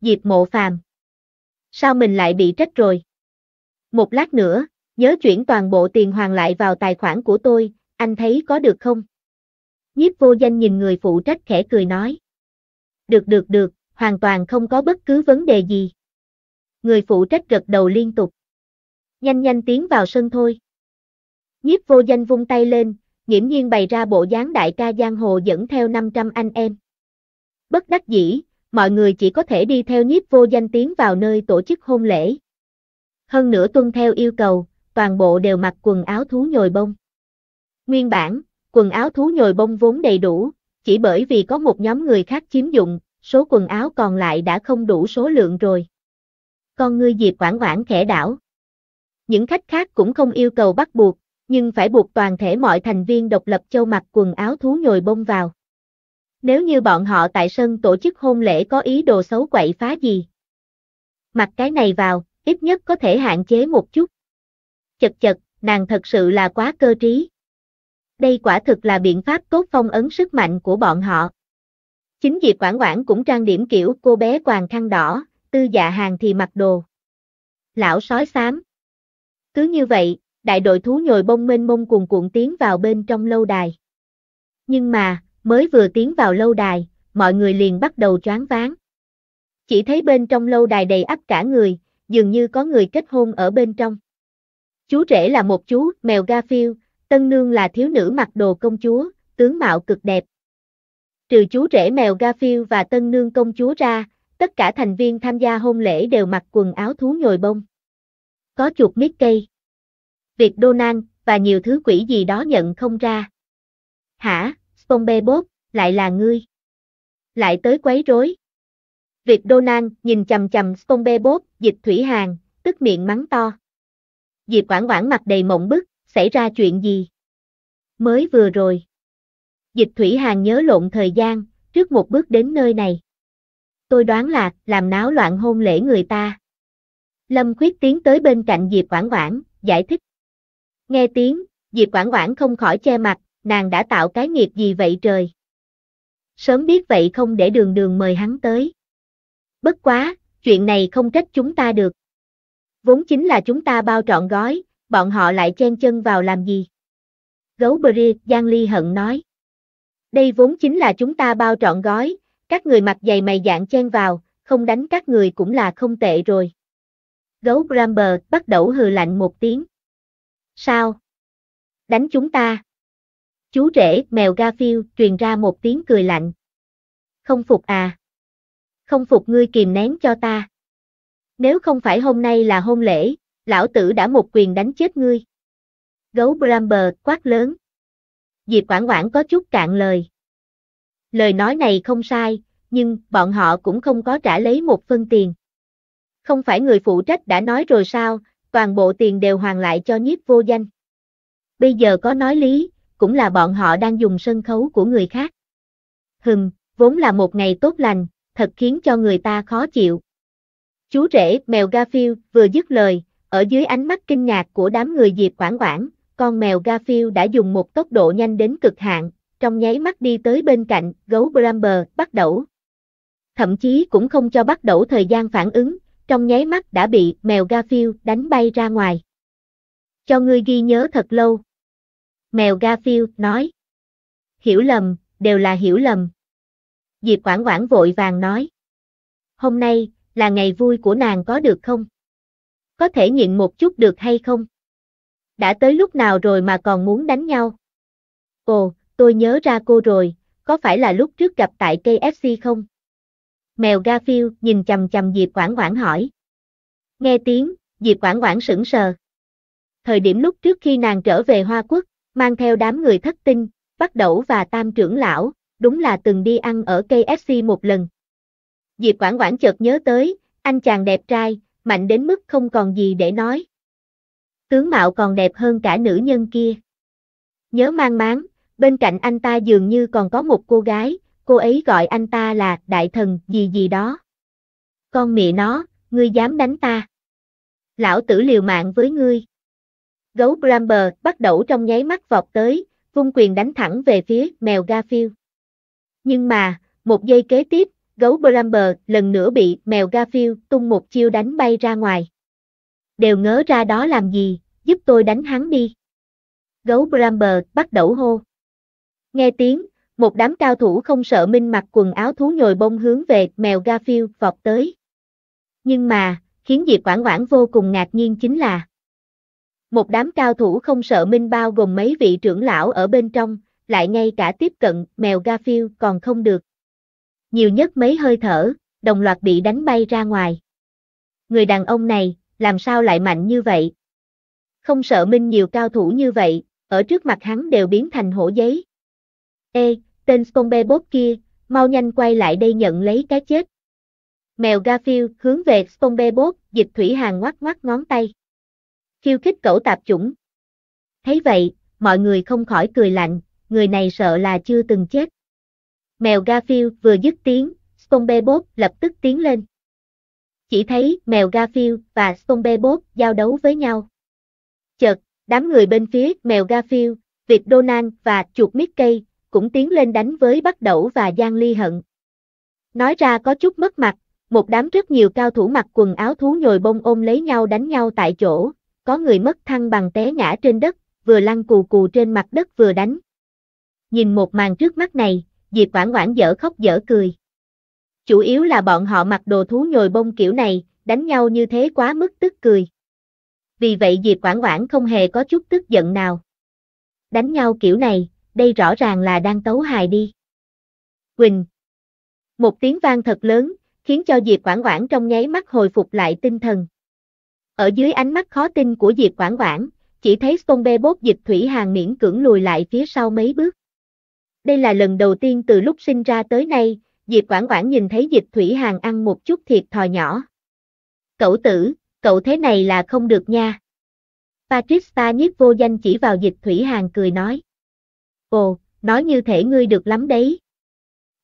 Diệp mộ phàm. Sao mình lại bị trách rồi? Một lát nữa, nhớ chuyển toàn bộ tiền hoàn lại vào tài khoản của tôi, anh thấy có được không? Nhiếp vô danh nhìn người phụ trách khẽ cười nói. Được được được, hoàn toàn không có bất cứ vấn đề gì. Người phụ trách gật đầu liên tục. Nhanh nhanh tiến vào sân thôi. Nhiếp vô danh vung tay lên, nghiễm nhiên bày ra bộ dáng đại ca giang hồ dẫn theo 500 anh em. Bất đắc dĩ, mọi người chỉ có thể đi theo nhiếp vô danh tiếng vào nơi tổ chức hôn lễ. Hơn nữa tuân theo yêu cầu, toàn bộ đều mặc quần áo thú nhồi bông. Nguyên bản, quần áo thú nhồi bông vốn đầy đủ, chỉ bởi vì có một nhóm người khác chiếm dụng, số quần áo còn lại đã không đủ số lượng rồi. Con ngươi Diệp Quảng Quảng khẽ đảo. Những khách khác cũng không yêu cầu bắt buộc, nhưng phải buộc toàn thể mọi thành viên độc lập châu mặc quần áo thú nhồi bông vào. Nếu như bọn họ tại sân tổ chức hôn lễ có ý đồ xấu quậy phá gì. Mặc cái này vào, ít nhất có thể hạn chế một chút. Chật chật, nàng thật sự là quá cơ trí. Đây quả thực là biện pháp tốt phong ấn sức mạnh của bọn họ. Chính dịp Quảng Quảng cũng trang điểm kiểu cô bé quàng khăn đỏ, tư dạ hàng thì mặc đồ. Lão sói xám. Cứ như vậy, đại đội thú nhồi bông mênh mông cuồn cuộn tiến vào bên trong lâu đài. Nhưng mà, mới vừa tiến vào lâu đài, mọi người liền bắt đầu choáng váng. Chỉ thấy bên trong lâu đài đầy ắp cả người, dường như có người kết hôn ở bên trong. Chú rể là một chú, mèo ga phiêu, tân nương là thiếu nữ mặc đồ công chúa, tướng mạo cực đẹp. Trừ chú rể mèo ga phiêu và tân nương công chúa ra, tất cả thành viên tham gia hôn lễ đều mặc quần áo thú nhồi bông. Có chuột mít cây việc Donald, và nhiều thứ quỷ gì đó nhận không ra. Hả, Spombebot, lại là ngươi. Lại tới quấy rối. Việc Donald nhìn chầm chầm Spombebot, dịch thủy hàng, tức miệng mắng to. Diệp Quảng Quảng mặt đầy mộng bức, xảy ra chuyện gì? Mới vừa rồi. Dịch Thủy Hàng nhớ lộn thời gian, trước một bước đến nơi này. Tôi đoán là, làm náo loạn hôn lễ người ta. Lâm Khuyết tiến tới bên cạnh Diệp Quảng Quảng, giải thích. Nghe tiếng, Diệp Quảng Quảng không khỏi che mặt, nàng đã tạo cái nghiệp gì vậy trời. Sớm biết vậy không để đường đường mời hắn tới. Bất quá, chuyện này không trách chúng ta được. Vốn chính là chúng ta bao trọn gói, bọn họ lại chen chân vào làm gì? Gấu bờ ria, Giang Ly hận nói. Đây vốn chính là chúng ta bao trọn gói, các người mặc dày mày dạng chen vào, không đánh các người cũng là không tệ rồi. Gấu Bramber bắt đầu hừ lạnh một tiếng. Sao? Đánh chúng ta. Chú rể, mèo Garfield truyền ra một tiếng cười lạnh. Không phục à? Không phục ngươi kìm nén cho ta. Nếu không phải hôm nay là hôn lễ, lão tử đã một quyền đánh chết ngươi. Gấu Bramber quát lớn. Diệp Quảng Quảng có chút cạn lời. Lời nói này không sai, nhưng bọn họ cũng không có trả lấy một phân tiền. Không phải người phụ trách đã nói rồi sao, toàn bộ tiền đều hoàn lại cho nhiếp vô danh. Bây giờ có nói lý, cũng là bọn họ đang dùng sân khấu của người khác. Hừm, vốn là một ngày tốt lành, thật khiến cho người ta khó chịu. Chú rể, mèo Garfield, vừa dứt lời, ở dưới ánh mắt kinh ngạc của đám người Diệp Quảng Quảng, con mèo Garfield đã dùng một tốc độ nhanh đến cực hạn, trong nháy mắt đi tới bên cạnh, gấu Bramber, bắt đầu. Thậm chí cũng không cho bắt đầu thời gian phản ứng, trong nháy mắt đã bị mèo Garfield đánh bay ra ngoài. Cho ngươi ghi nhớ thật lâu. Mèo Garfield nói. Hiểu lầm, đều là hiểu lầm. Diệp Quảng Quảng vội vàng nói. Hôm nay, là ngày vui của nàng có được không? Có thể nhịn một chút được hay không? Đã tới lúc nào rồi mà còn muốn đánh nhau? Ồ, tôi nhớ ra cô rồi, có phải là lúc trước gặp tại KFC không? mèo Garfield nhìn chầm chầm Diệp Quảng Quảng hỏi. Nghe tiếng, Diệp Quảng Quảng sững sờ. Thời điểm lúc trước khi nàng trở về Hoa Quốc, mang theo đám người thất tinh, bắt đẩu và tam trưởng lão, đúng là từng đi ăn ở KFC một lần. Diệp Quảng Quảng chợt nhớ tới, anh chàng đẹp trai, mạnh đến mức không còn gì để nói. Tướng mạo còn đẹp hơn cả nữ nhân kia. Nhớ mang máng, bên cạnh anh ta dường như còn có một cô gái, cô ấy gọi anh ta là đại thần gì gì đó. Con mẹ nó, ngươi dám đánh ta. Lão tử liều mạng với ngươi. Gấu Bramber bắt đầu trong nháy mắt vọt tới, vung quyền đánh thẳng về phía mèo Garfield. Nhưng mà, một giây kế tiếp, gấu Bramber lần nữa bị mèo Garfield tung một chiêu đánh bay ra ngoài. Đều ngớ ra đó làm gì, giúp tôi đánh hắn đi. Gấu Bramber bắt đầu hô. Nghe tiếng, một đám cao thủ không sợ minh mặc quần áo thú nhồi bông hướng về mèo Garfield vọt tới. Nhưng mà, khiến Diệp Quảng Quảng vô cùng ngạc nhiên chính là một đám cao thủ không sợ minh bao gồm mấy vị trưởng lão ở bên trong, lại ngay cả tiếp cận mèo Garfield còn không được. Nhiều nhất mấy hơi thở, đồng loạt bị đánh bay ra ngoài. Người đàn ông này, làm sao lại mạnh như vậy? Không sợ minh nhiều cao thủ như vậy, ở trước mặt hắn đều biến thành hổ giấy, Ê, tên Spombe bốt kia, mau nhanh quay lại đây nhận lấy cái chết. Mèo Garfield hướng về Spombe bốt, dịch thủy hàng ngoắc ngoắc ngón tay. Khiêu khích cẩu tạp chủng. Thấy vậy, mọi người không khỏi cười lạnh, người này sợ là chưa từng chết. Mèo Garfield vừa dứt tiếng, Spombe bốt lập tức tiến lên. Chỉ thấy mèo Garfield và Spombe bốt giao đấu với nhau. Chợt, đám người bên phía mèo Garfield, Việt Donald và chuột Mickey cũng tiến lên đánh với Bắc Đẩu và Giang Ly Hận. Nói ra có chút mất mặt, một đám rất nhiều cao thủ mặc quần áo thú nhồi bông ôm lấy nhau đánh nhau tại chỗ, có người mất thăng bằng té ngã trên đất, vừa lăn cù cù trên mặt đất vừa đánh. Nhìn một màn trước mắt này, Diệp Quảng Quảng dở khóc dở cười. Chủ yếu là bọn họ mặc đồ thú nhồi bông kiểu này, đánh nhau như thế quá mức tức cười. Vì vậy Diệp Quảng Quảng không hề có chút tức giận nào. Đánh nhau kiểu này, đây rõ ràng là đang tấu hài đi. Quỳnh. Một tiếng vang thật lớn, khiến cho Diệp Quảng Quảng trong nháy mắt hồi phục lại tinh thần. Ở dưới ánh mắt khó tin của Diệp Quảng Quảng, chỉ thấy Stombe bốt dịch thủy hàng miễn cưỡng lùi lại phía sau mấy bước. Đây là lần đầu tiên từ lúc sinh ra tới nay, Diệp Quảng Quảng nhìn thấy dịch thủy hàng ăn một chút thiệt thòi nhỏ. Cậu tử, cậu thế này là không được nha. Patrick Star nhiếp vô danh chỉ vào dịch thủy hàng cười nói. Ồ, nói như thể ngươi được lắm đấy.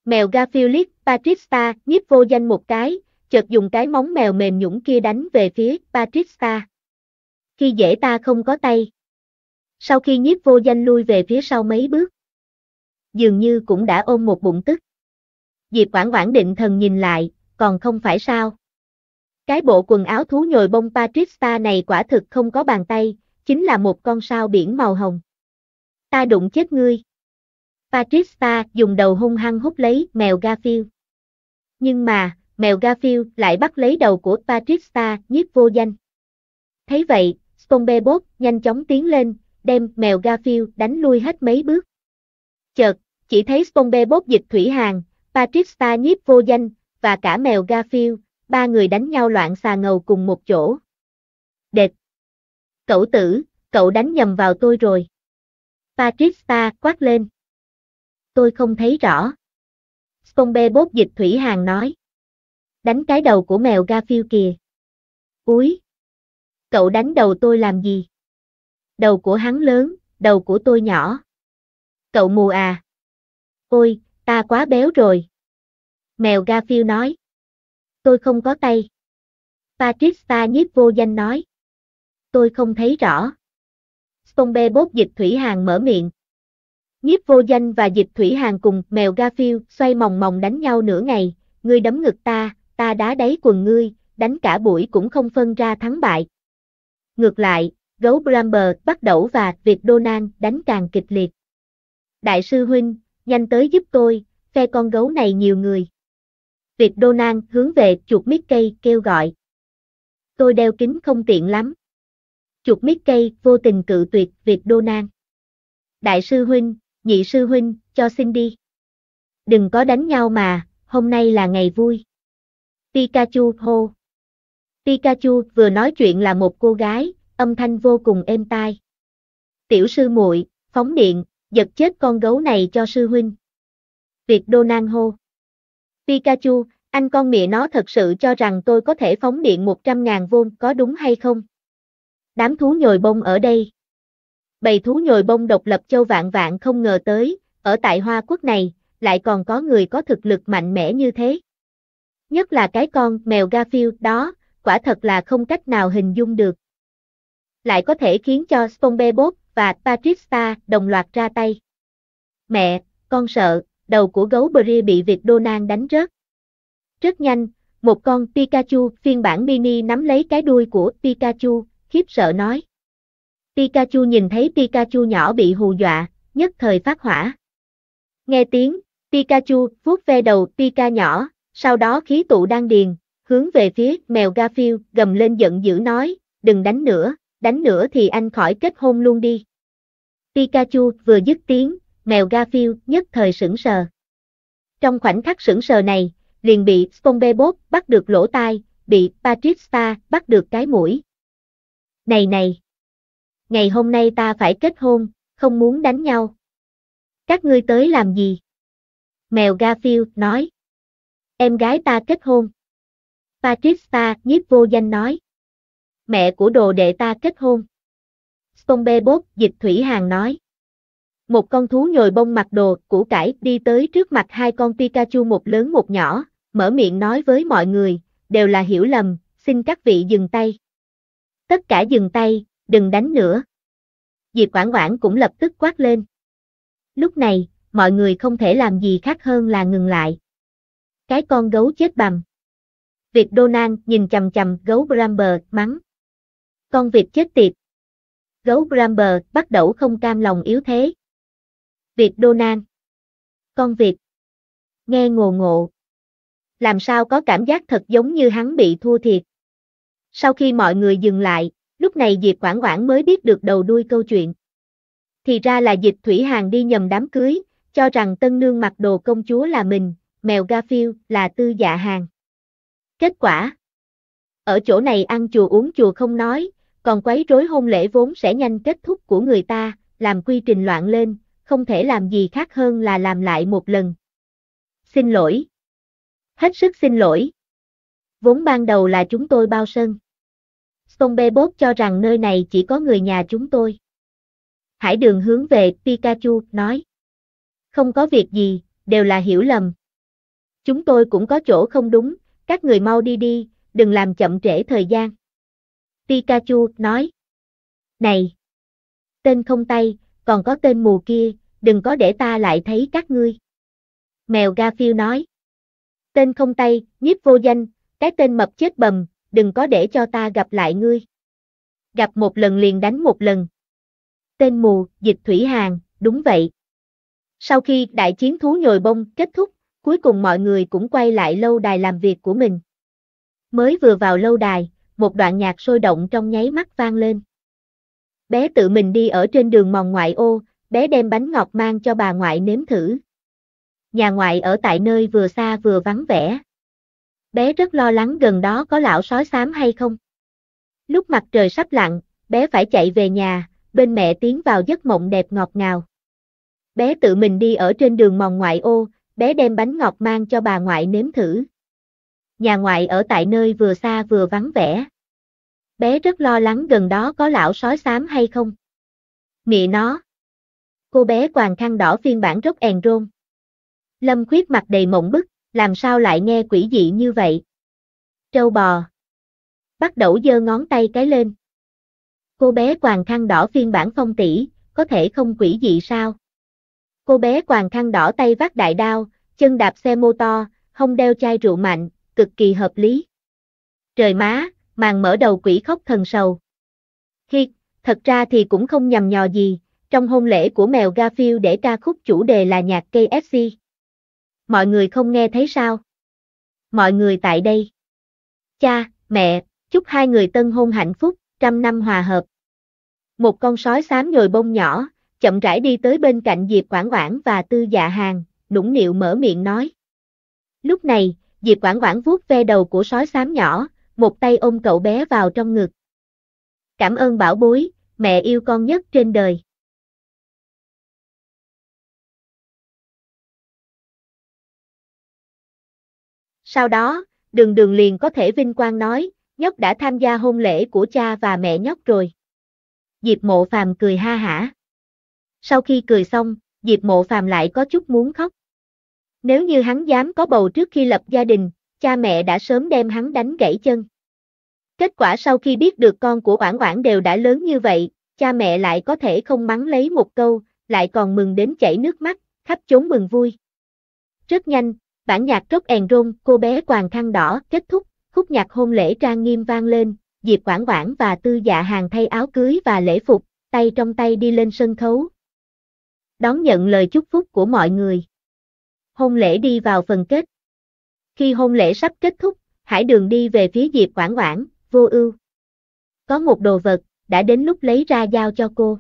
Mèo Garfield, Patrick nhíp vô danh một cái, chợt dùng cái móng mèo mềm nhũng kia đánh về phía Patrick Khi dễ ta không có tay. Sau khi nhíp vô danh lui về phía sau mấy bước, dường như cũng đã ôm một bụng tức. Diệp Quảng Quảng định thần nhìn lại, còn không phải sao. Cái bộ quần áo thú nhồi bông Patrick này quả thực không có bàn tay, chính là một con sao biển màu hồng. Ta đụng chết ngươi. Patricia dùng đầu hung hăng hút lấy mèo Garfield. Nhưng mà, mèo Garfield lại bắt lấy đầu của Patricia nhiếp vô danh. Thấy vậy, SpongeBob nhanh chóng tiến lên, đem mèo Garfield đánh lui hết mấy bước. Chợt, chỉ thấy SpongeBob dịch thủy hàng, Patricia nhiếp vô danh, và cả mèo Garfield, ba người đánh nhau loạn xà ngầu cùng một chỗ. Đệt! Cậu tử, cậu đánh nhầm vào tôi rồi. Patrick quát lên. Tôi không thấy rõ. Spombe bốt dịch thủy hàng nói. Đánh cái đầu của mèo Garfield kìa. Úi! Cậu đánh đầu tôi làm gì? Đầu của hắn lớn, đầu của tôi nhỏ. Cậu mù à? Ôi, ta quá béo rồi. Mèo Garfield nói. Tôi không có tay. Patrick Star nhiếp vô danh nói. Tôi không thấy rõ. Phong bê bốt dịch thủy hàng mở miệng. Nhiếp vô danh và dịch thủy hàng cùng mèo ga phiêu xoay mòng mòng đánh nhau nửa ngày, ngươi đấm ngực ta, ta đá đáy quần ngươi, đánh cả buổi cũng không phân ra thắng bại. Ngược lại, gấu Bramber bắt đầu và Việt Donan đánh càng kịch liệt. Đại sư Huynh, nhanh tới giúp tôi, phe con gấu này nhiều người. Việt Donan hướng về chuột mít cây kêu gọi. Tôi đeo kính không tiện lắm chuột mít cây vô tình cự tuyệt việc đô nan. Đại sư huynh, nhị sư huynh, cho xin đi. Đừng có đánh nhau mà, hôm nay là ngày vui. Pikachu hô. Pikachu vừa nói chuyện là một cô gái, âm thanh vô cùng êm tai. Tiểu sư muội, phóng điện, giật chết con gấu này cho sư huynh. Việc đô nan hô. Pikachu, anh con mẹ nó thật sự cho rằng tôi có thể phóng điện 100.000 vôn có đúng hay không? Đám thú nhồi bông ở đây. Bầy thú nhồi bông độc lập châu vạn vạn không ngờ tới, ở tại Hoa Quốc này, lại còn có người có thực lực mạnh mẽ như thế. Nhất là cái con mèo Garfield đó, quả thật là không cách nào hình dung được. Lại có thể khiến cho SpongeBob và Patrista đồng loạt ra tay. Mẹ, con sợ, đầu của gấu Brie bị Việt Donan đánh rớt. Rất nhanh, một con Pikachu phiên bản mini nắm lấy cái đuôi của Pikachu, khiếp sợ nói. Pikachu nhìn thấy Pikachu nhỏ bị hù dọa, nhất thời phát hỏa. Nghe tiếng, Pikachu vuốt ve đầu Pika nhỏ, sau đó khí tụ đang điền, hướng về phía mèo Garfield gầm lên giận dữ nói, đừng đánh nữa, đánh nữa thì anh khỏi kết hôn luôn đi. Pikachu vừa dứt tiếng, mèo Garfield nhất thời sững sờ. Trong khoảnh khắc sững sờ này, liền bị Spombebot bắt được lỗ tai, bị Patrick Star bắt được cái mũi, này này. Ngày hôm nay ta phải kết hôn, không muốn đánh nhau. Các ngươi tới làm gì? Mèo Garfield nói. Em gái ta kết hôn. Patricia nhiếp vô danh nói. Mẹ của đồ đệ ta kết hôn. Stombe dịch thủy hàng nói. Một con thú nhồi bông mặc đồ, củ cải đi tới trước mặt hai con Pikachu một lớn một nhỏ, mở miệng nói với mọi người, đều là hiểu lầm, xin các vị dừng tay tất cả dừng tay, đừng đánh nữa. Diệp Quảng Quảng cũng lập tức quát lên. Lúc này, mọi người không thể làm gì khác hơn là ngừng lại. Cái con gấu chết bầm. Việc Nang nhìn chầm chầm gấu Bramber mắng. Con vịt chết tiệt. Gấu Bramber bắt đầu không cam lòng yếu thế. Việc Nang, Con vịt. Nghe ngồ ngộ. Làm sao có cảm giác thật giống như hắn bị thua thiệt. Sau khi mọi người dừng lại, lúc này Diệp Quảng Quảng mới biết được đầu đuôi câu chuyện. Thì ra là dịch Thủy Hàng đi nhầm đám cưới, cho rằng tân nương mặc đồ công chúa là mình, mèo ga phiêu là tư dạ hàng. Kết quả Ở chỗ này ăn chùa uống chùa không nói, còn quấy rối hôn lễ vốn sẽ nhanh kết thúc của người ta, làm quy trình loạn lên, không thể làm gì khác hơn là làm lại một lần. Xin lỗi. Hết sức xin lỗi vốn ban đầu là chúng tôi bao sân. Stone Bebop cho rằng nơi này chỉ có người nhà chúng tôi. Hải đường hướng về Pikachu, nói. Không có việc gì, đều là hiểu lầm. Chúng tôi cũng có chỗ không đúng, các người mau đi đi, đừng làm chậm trễ thời gian. Pikachu, nói. Này! Tên không tay, còn có tên mù kia, đừng có để ta lại thấy các ngươi. Mèo Garfield nói. Tên không tay, nhiếp vô danh, cái tên mập chết bầm, đừng có để cho ta gặp lại ngươi. Gặp một lần liền đánh một lần. Tên mù, dịch thủy hàng, đúng vậy. Sau khi đại chiến thú nhồi bông kết thúc, cuối cùng mọi người cũng quay lại lâu đài làm việc của mình. Mới vừa vào lâu đài, một đoạn nhạc sôi động trong nháy mắt vang lên. Bé tự mình đi ở trên đường mòn ngoại ô, bé đem bánh ngọt mang cho bà ngoại nếm thử. Nhà ngoại ở tại nơi vừa xa vừa vắng vẻ bé rất lo lắng gần đó có lão sói xám hay không. Lúc mặt trời sắp lặn, bé phải chạy về nhà, bên mẹ tiến vào giấc mộng đẹp ngọt ngào. Bé tự mình đi ở trên đường mòn ngoại ô, bé đem bánh ngọt mang cho bà ngoại nếm thử. Nhà ngoại ở tại nơi vừa xa vừa vắng vẻ. Bé rất lo lắng gần đó có lão sói xám hay không. Mị nó. Cô bé quàng khăn đỏ phiên bản rốt èn rôn. Lâm khuyết mặt đầy mộng bức, làm sao lại nghe quỷ dị như vậy? Trâu bò. Bắt đầu giơ ngón tay cái lên. Cô bé quàng khăn đỏ phiên bản phong tỷ, có thể không quỷ dị sao? Cô bé quàng khăn đỏ tay vác đại đao, chân đạp xe mô to, không đeo chai rượu mạnh, cực kỳ hợp lý. Trời má, màn mở đầu quỷ khóc thần sầu. Khi, thật ra thì cũng không nhầm nhò gì, trong hôn lễ của mèo Garfield để ca khúc chủ đề là nhạc KFC. Mọi người không nghe thấy sao? Mọi người tại đây. Cha, mẹ, chúc hai người tân hôn hạnh phúc, trăm năm hòa hợp. Một con sói xám nhồi bông nhỏ, chậm rãi đi tới bên cạnh Diệp Quảng Quảng và Tư Dạ Hàng, nũng nịu mở miệng nói. Lúc này, Diệp Quảng Quảng vuốt ve đầu của sói xám nhỏ, một tay ôm cậu bé vào trong ngực. Cảm ơn bảo bối, mẹ yêu con nhất trên đời. Sau đó, đường đường liền có thể vinh quang nói, nhóc đã tham gia hôn lễ của cha và mẹ nhóc rồi. Diệp mộ phàm cười ha hả. Sau khi cười xong, Diệp mộ phàm lại có chút muốn khóc. Nếu như hắn dám có bầu trước khi lập gia đình, cha mẹ đã sớm đem hắn đánh gãy chân. Kết quả sau khi biết được con của Quảng Quảng đều đã lớn như vậy, cha mẹ lại có thể không mắng lấy một câu, lại còn mừng đến chảy nước mắt, khắp chốn mừng vui. Rất nhanh, Bản nhạc rock and roll, cô bé quàng khăn đỏ, kết thúc, khúc nhạc hôn lễ trang nghiêm vang lên, Diệp Quảng Quảng và Tư Dạ Hàng thay áo cưới và lễ phục, tay trong tay đi lên sân khấu. Đón nhận lời chúc phúc của mọi người. Hôn lễ đi vào phần kết. Khi hôn lễ sắp kết thúc, Hải Đường đi về phía Diệp Quảng Quảng, vô ưu. Có một đồ vật, đã đến lúc lấy ra giao cho cô.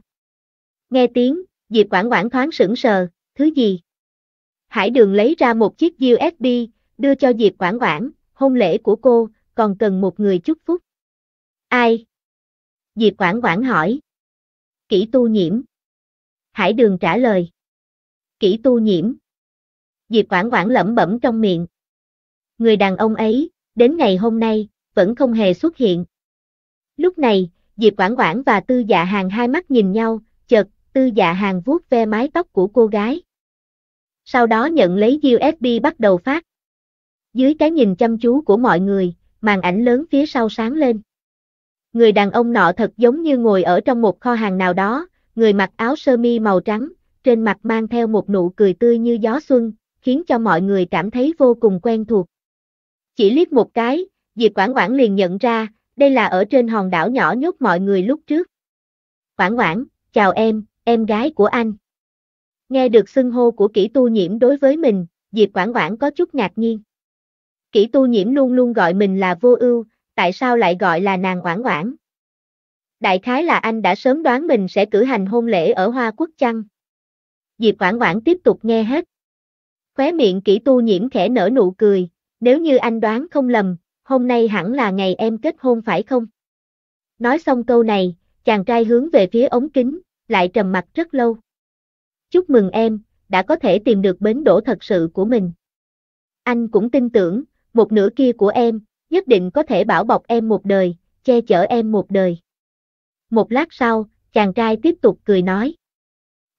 Nghe tiếng, Diệp Quảng Quảng thoáng sững sờ, thứ gì? Hải Đường lấy ra một chiếc USB, đưa cho Diệp Quảng Quảng, hôn lễ của cô, còn cần một người chúc phúc. Ai? Diệp Quảng Quảng hỏi. Kỷ tu nhiễm. Hải Đường trả lời. Kỷ tu nhiễm. Diệp Quảng Quảng lẩm bẩm trong miệng. Người đàn ông ấy, đến ngày hôm nay, vẫn không hề xuất hiện. Lúc này, Diệp Quảng Quảng và Tư Dạ Hàng hai mắt nhìn nhau, chợt, Tư Dạ Hàng vuốt ve mái tóc của cô gái sau đó nhận lấy USB bắt đầu phát. Dưới cái nhìn chăm chú của mọi người, màn ảnh lớn phía sau sáng lên. Người đàn ông nọ thật giống như ngồi ở trong một kho hàng nào đó, người mặc áo sơ mi màu trắng, trên mặt mang theo một nụ cười tươi như gió xuân, khiến cho mọi người cảm thấy vô cùng quen thuộc. Chỉ liếc một cái, Diệp Quảng Quảng liền nhận ra, đây là ở trên hòn đảo nhỏ nhốt mọi người lúc trước. Quảng Quảng, chào em, em gái của anh. Nghe được xưng hô của kỹ tu nhiễm đối với mình, Diệp Quảng Quảng có chút ngạc nhiên. Kỹ tu nhiễm luôn luôn gọi mình là vô ưu, tại sao lại gọi là nàng Quảng Quảng? Đại khái là anh đã sớm đoán mình sẽ cử hành hôn lễ ở Hoa Quốc chăng? Diệp Quảng Quảng tiếp tục nghe hết. Khóe miệng kỹ tu nhiễm khẽ nở nụ cười, nếu như anh đoán không lầm, hôm nay hẳn là ngày em kết hôn phải không? Nói xong câu này, chàng trai hướng về phía ống kính, lại trầm mặt rất lâu chúc mừng em, đã có thể tìm được bến đỗ thật sự của mình. Anh cũng tin tưởng, một nửa kia của em, nhất định có thể bảo bọc em một đời, che chở em một đời. Một lát sau, chàng trai tiếp tục cười nói.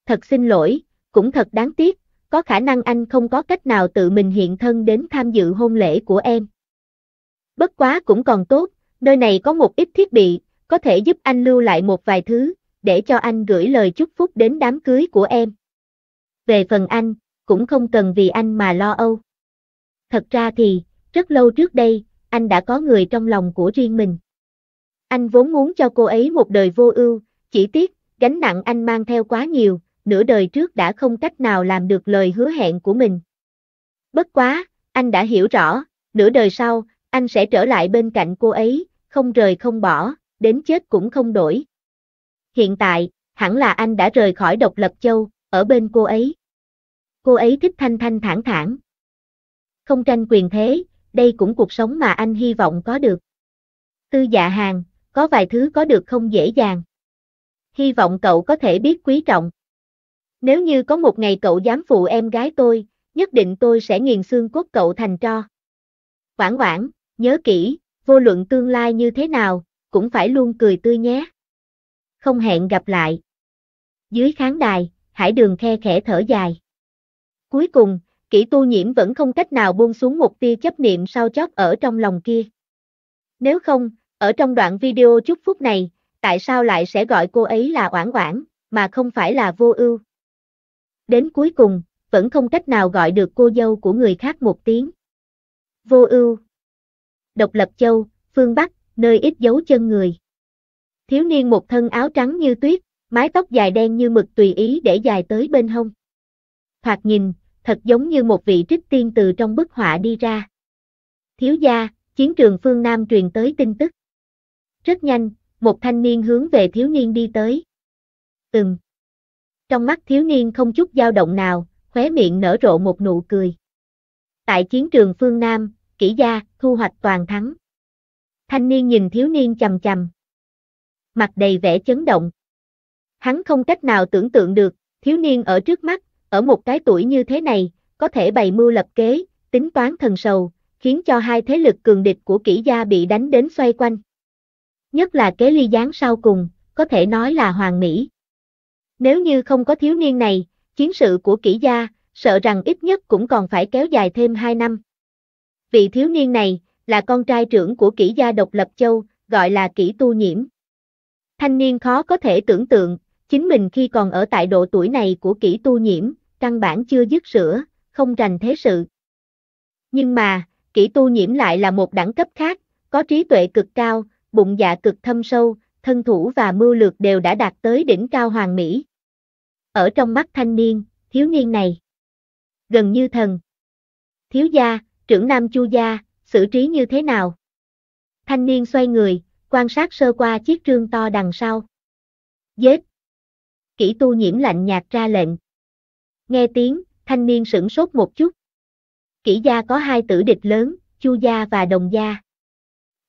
Thật xin lỗi, cũng thật đáng tiếc, có khả năng anh không có cách nào tự mình hiện thân đến tham dự hôn lễ của em. Bất quá cũng còn tốt, nơi này có một ít thiết bị, có thể giúp anh lưu lại một vài thứ, để cho anh gửi lời chúc phúc đến đám cưới của em về phần anh, cũng không cần vì anh mà lo âu. Thật ra thì, rất lâu trước đây, anh đã có người trong lòng của riêng mình. Anh vốn muốn cho cô ấy một đời vô ưu, chỉ tiếc, gánh nặng anh mang theo quá nhiều, nửa đời trước đã không cách nào làm được lời hứa hẹn của mình. Bất quá, anh đã hiểu rõ, nửa đời sau, anh sẽ trở lại bên cạnh cô ấy, không rời không bỏ, đến chết cũng không đổi. Hiện tại, hẳn là anh đã rời khỏi độc lập châu, ở bên cô ấy. Cô ấy thích thanh thanh thản thản. Không tranh quyền thế, đây cũng cuộc sống mà anh hy vọng có được. Tư dạ hàng, có vài thứ có được không dễ dàng. Hy vọng cậu có thể biết quý trọng. Nếu như có một ngày cậu dám phụ em gái tôi, nhất định tôi sẽ nghiền xương cốt cậu thành tro. Quảng quảng, nhớ kỹ, vô luận tương lai như thế nào, cũng phải luôn cười tươi nhé. Không hẹn gặp lại. Dưới khán đài, hải đường khe khẽ thở dài. Cuối cùng, kỹ tu nhiễm vẫn không cách nào buông xuống một tia chấp niệm sao chót ở trong lòng kia. Nếu không, ở trong đoạn video chúc phúc này, tại sao lại sẽ gọi cô ấy là Oản Oản, mà không phải là Vô Ưu? Đến cuối cùng, vẫn không cách nào gọi được cô dâu của người khác một tiếng. Vô Ưu. Độc Lập Châu, phương Bắc, nơi ít dấu chân người. Thiếu niên một thân áo trắng như tuyết, mái tóc dài đen như mực tùy ý để dài tới bên hông. Thoạt nhìn, thật giống như một vị trích tiên từ trong bức họa đi ra. Thiếu gia, chiến trường phương Nam truyền tới tin tức. Rất nhanh, một thanh niên hướng về thiếu niên đi tới. Từng. Trong mắt thiếu niên không chút dao động nào, khóe miệng nở rộ một nụ cười. Tại chiến trường phương Nam, kỹ gia, thu hoạch toàn thắng. Thanh niên nhìn thiếu niên chầm chầm. Mặt đầy vẻ chấn động. Hắn không cách nào tưởng tượng được, thiếu niên ở trước mắt, ở một cái tuổi như thế này, có thể bày mưu lập kế, tính toán thần sầu, khiến cho hai thế lực cường địch của kỹ gia bị đánh đến xoay quanh. Nhất là kế ly gián sau cùng, có thể nói là hoàng mỹ. Nếu như không có thiếu niên này, chiến sự của kỹ gia, sợ rằng ít nhất cũng còn phải kéo dài thêm 2 năm. Vị thiếu niên này, là con trai trưởng của kỹ gia độc lập châu, gọi là kỹ tu nhiễm. Thanh niên khó có thể tưởng tượng, Chính mình khi còn ở tại độ tuổi này của kỹ tu nhiễm, căn bản chưa dứt sữa, không rành thế sự. Nhưng mà, kỹ tu nhiễm lại là một đẳng cấp khác, có trí tuệ cực cao, bụng dạ cực thâm sâu, thân thủ và mưu lược đều đã đạt tới đỉnh cao hoàng mỹ. Ở trong mắt thanh niên, thiếu niên này, gần như thần. Thiếu gia, trưởng nam chu gia, xử trí như thế nào? Thanh niên xoay người, quan sát sơ qua chiếc trương to đằng sau. Dết! kỹ tu nhiễm lạnh nhạt ra lệnh. Nghe tiếng, thanh niên sửng sốt một chút. Kỹ gia có hai tử địch lớn, Chu gia và Đồng gia.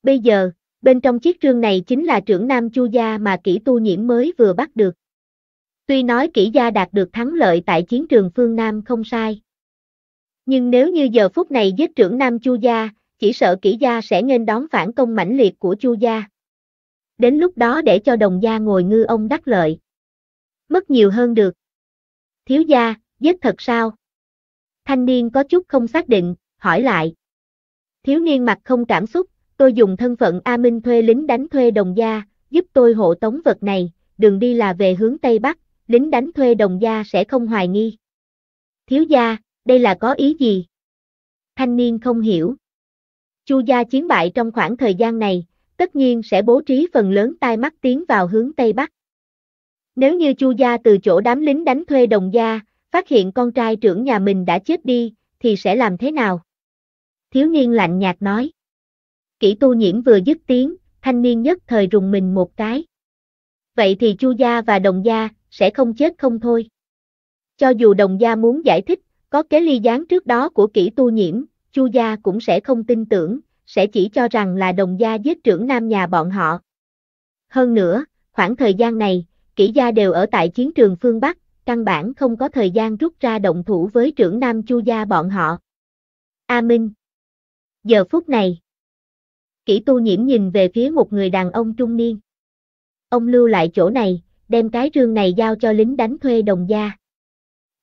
Bây giờ, bên trong chiếc trương này chính là trưởng nam Chu gia mà kỹ tu nhiễm mới vừa bắt được. Tuy nói kỹ gia đạt được thắng lợi tại chiến trường phương Nam không sai. Nhưng nếu như giờ phút này giết trưởng nam Chu gia, chỉ sợ kỹ gia sẽ nên đón phản công mãnh liệt của Chu gia. Đến lúc đó để cho đồng gia ngồi ngư ông đắc lợi mất nhiều hơn được. Thiếu gia, giết thật sao? Thanh niên có chút không xác định, hỏi lại. Thiếu niên mặt không cảm xúc, tôi dùng thân phận A Minh thuê lính đánh thuê đồng gia, giúp tôi hộ tống vật này, đường đi là về hướng Tây Bắc, lính đánh thuê đồng gia sẽ không hoài nghi. Thiếu gia, đây là có ý gì? Thanh niên không hiểu. Chu gia chiến bại trong khoảng thời gian này, tất nhiên sẽ bố trí phần lớn tai mắt tiến vào hướng Tây Bắc. Nếu như Chu gia từ chỗ đám lính đánh thuê đồng gia, phát hiện con trai trưởng nhà mình đã chết đi, thì sẽ làm thế nào? Thiếu niên lạnh nhạt nói. Kỷ tu nhiễm vừa dứt tiếng, thanh niên nhất thời rùng mình một cái. Vậy thì Chu gia và đồng gia sẽ không chết không thôi. Cho dù đồng gia muốn giải thích, có kế ly gián trước đó của Kỷ tu nhiễm, Chu gia cũng sẽ không tin tưởng, sẽ chỉ cho rằng là đồng gia giết trưởng nam nhà bọn họ. Hơn nữa, khoảng thời gian này, kỹ gia đều ở tại chiến trường phương Bắc, căn bản không có thời gian rút ra động thủ với trưởng nam chu gia bọn họ. A Minh Giờ phút này Kỷ tu nhiễm nhìn về phía một người đàn ông trung niên. Ông lưu lại chỗ này, đem cái rương này giao cho lính đánh thuê đồng gia.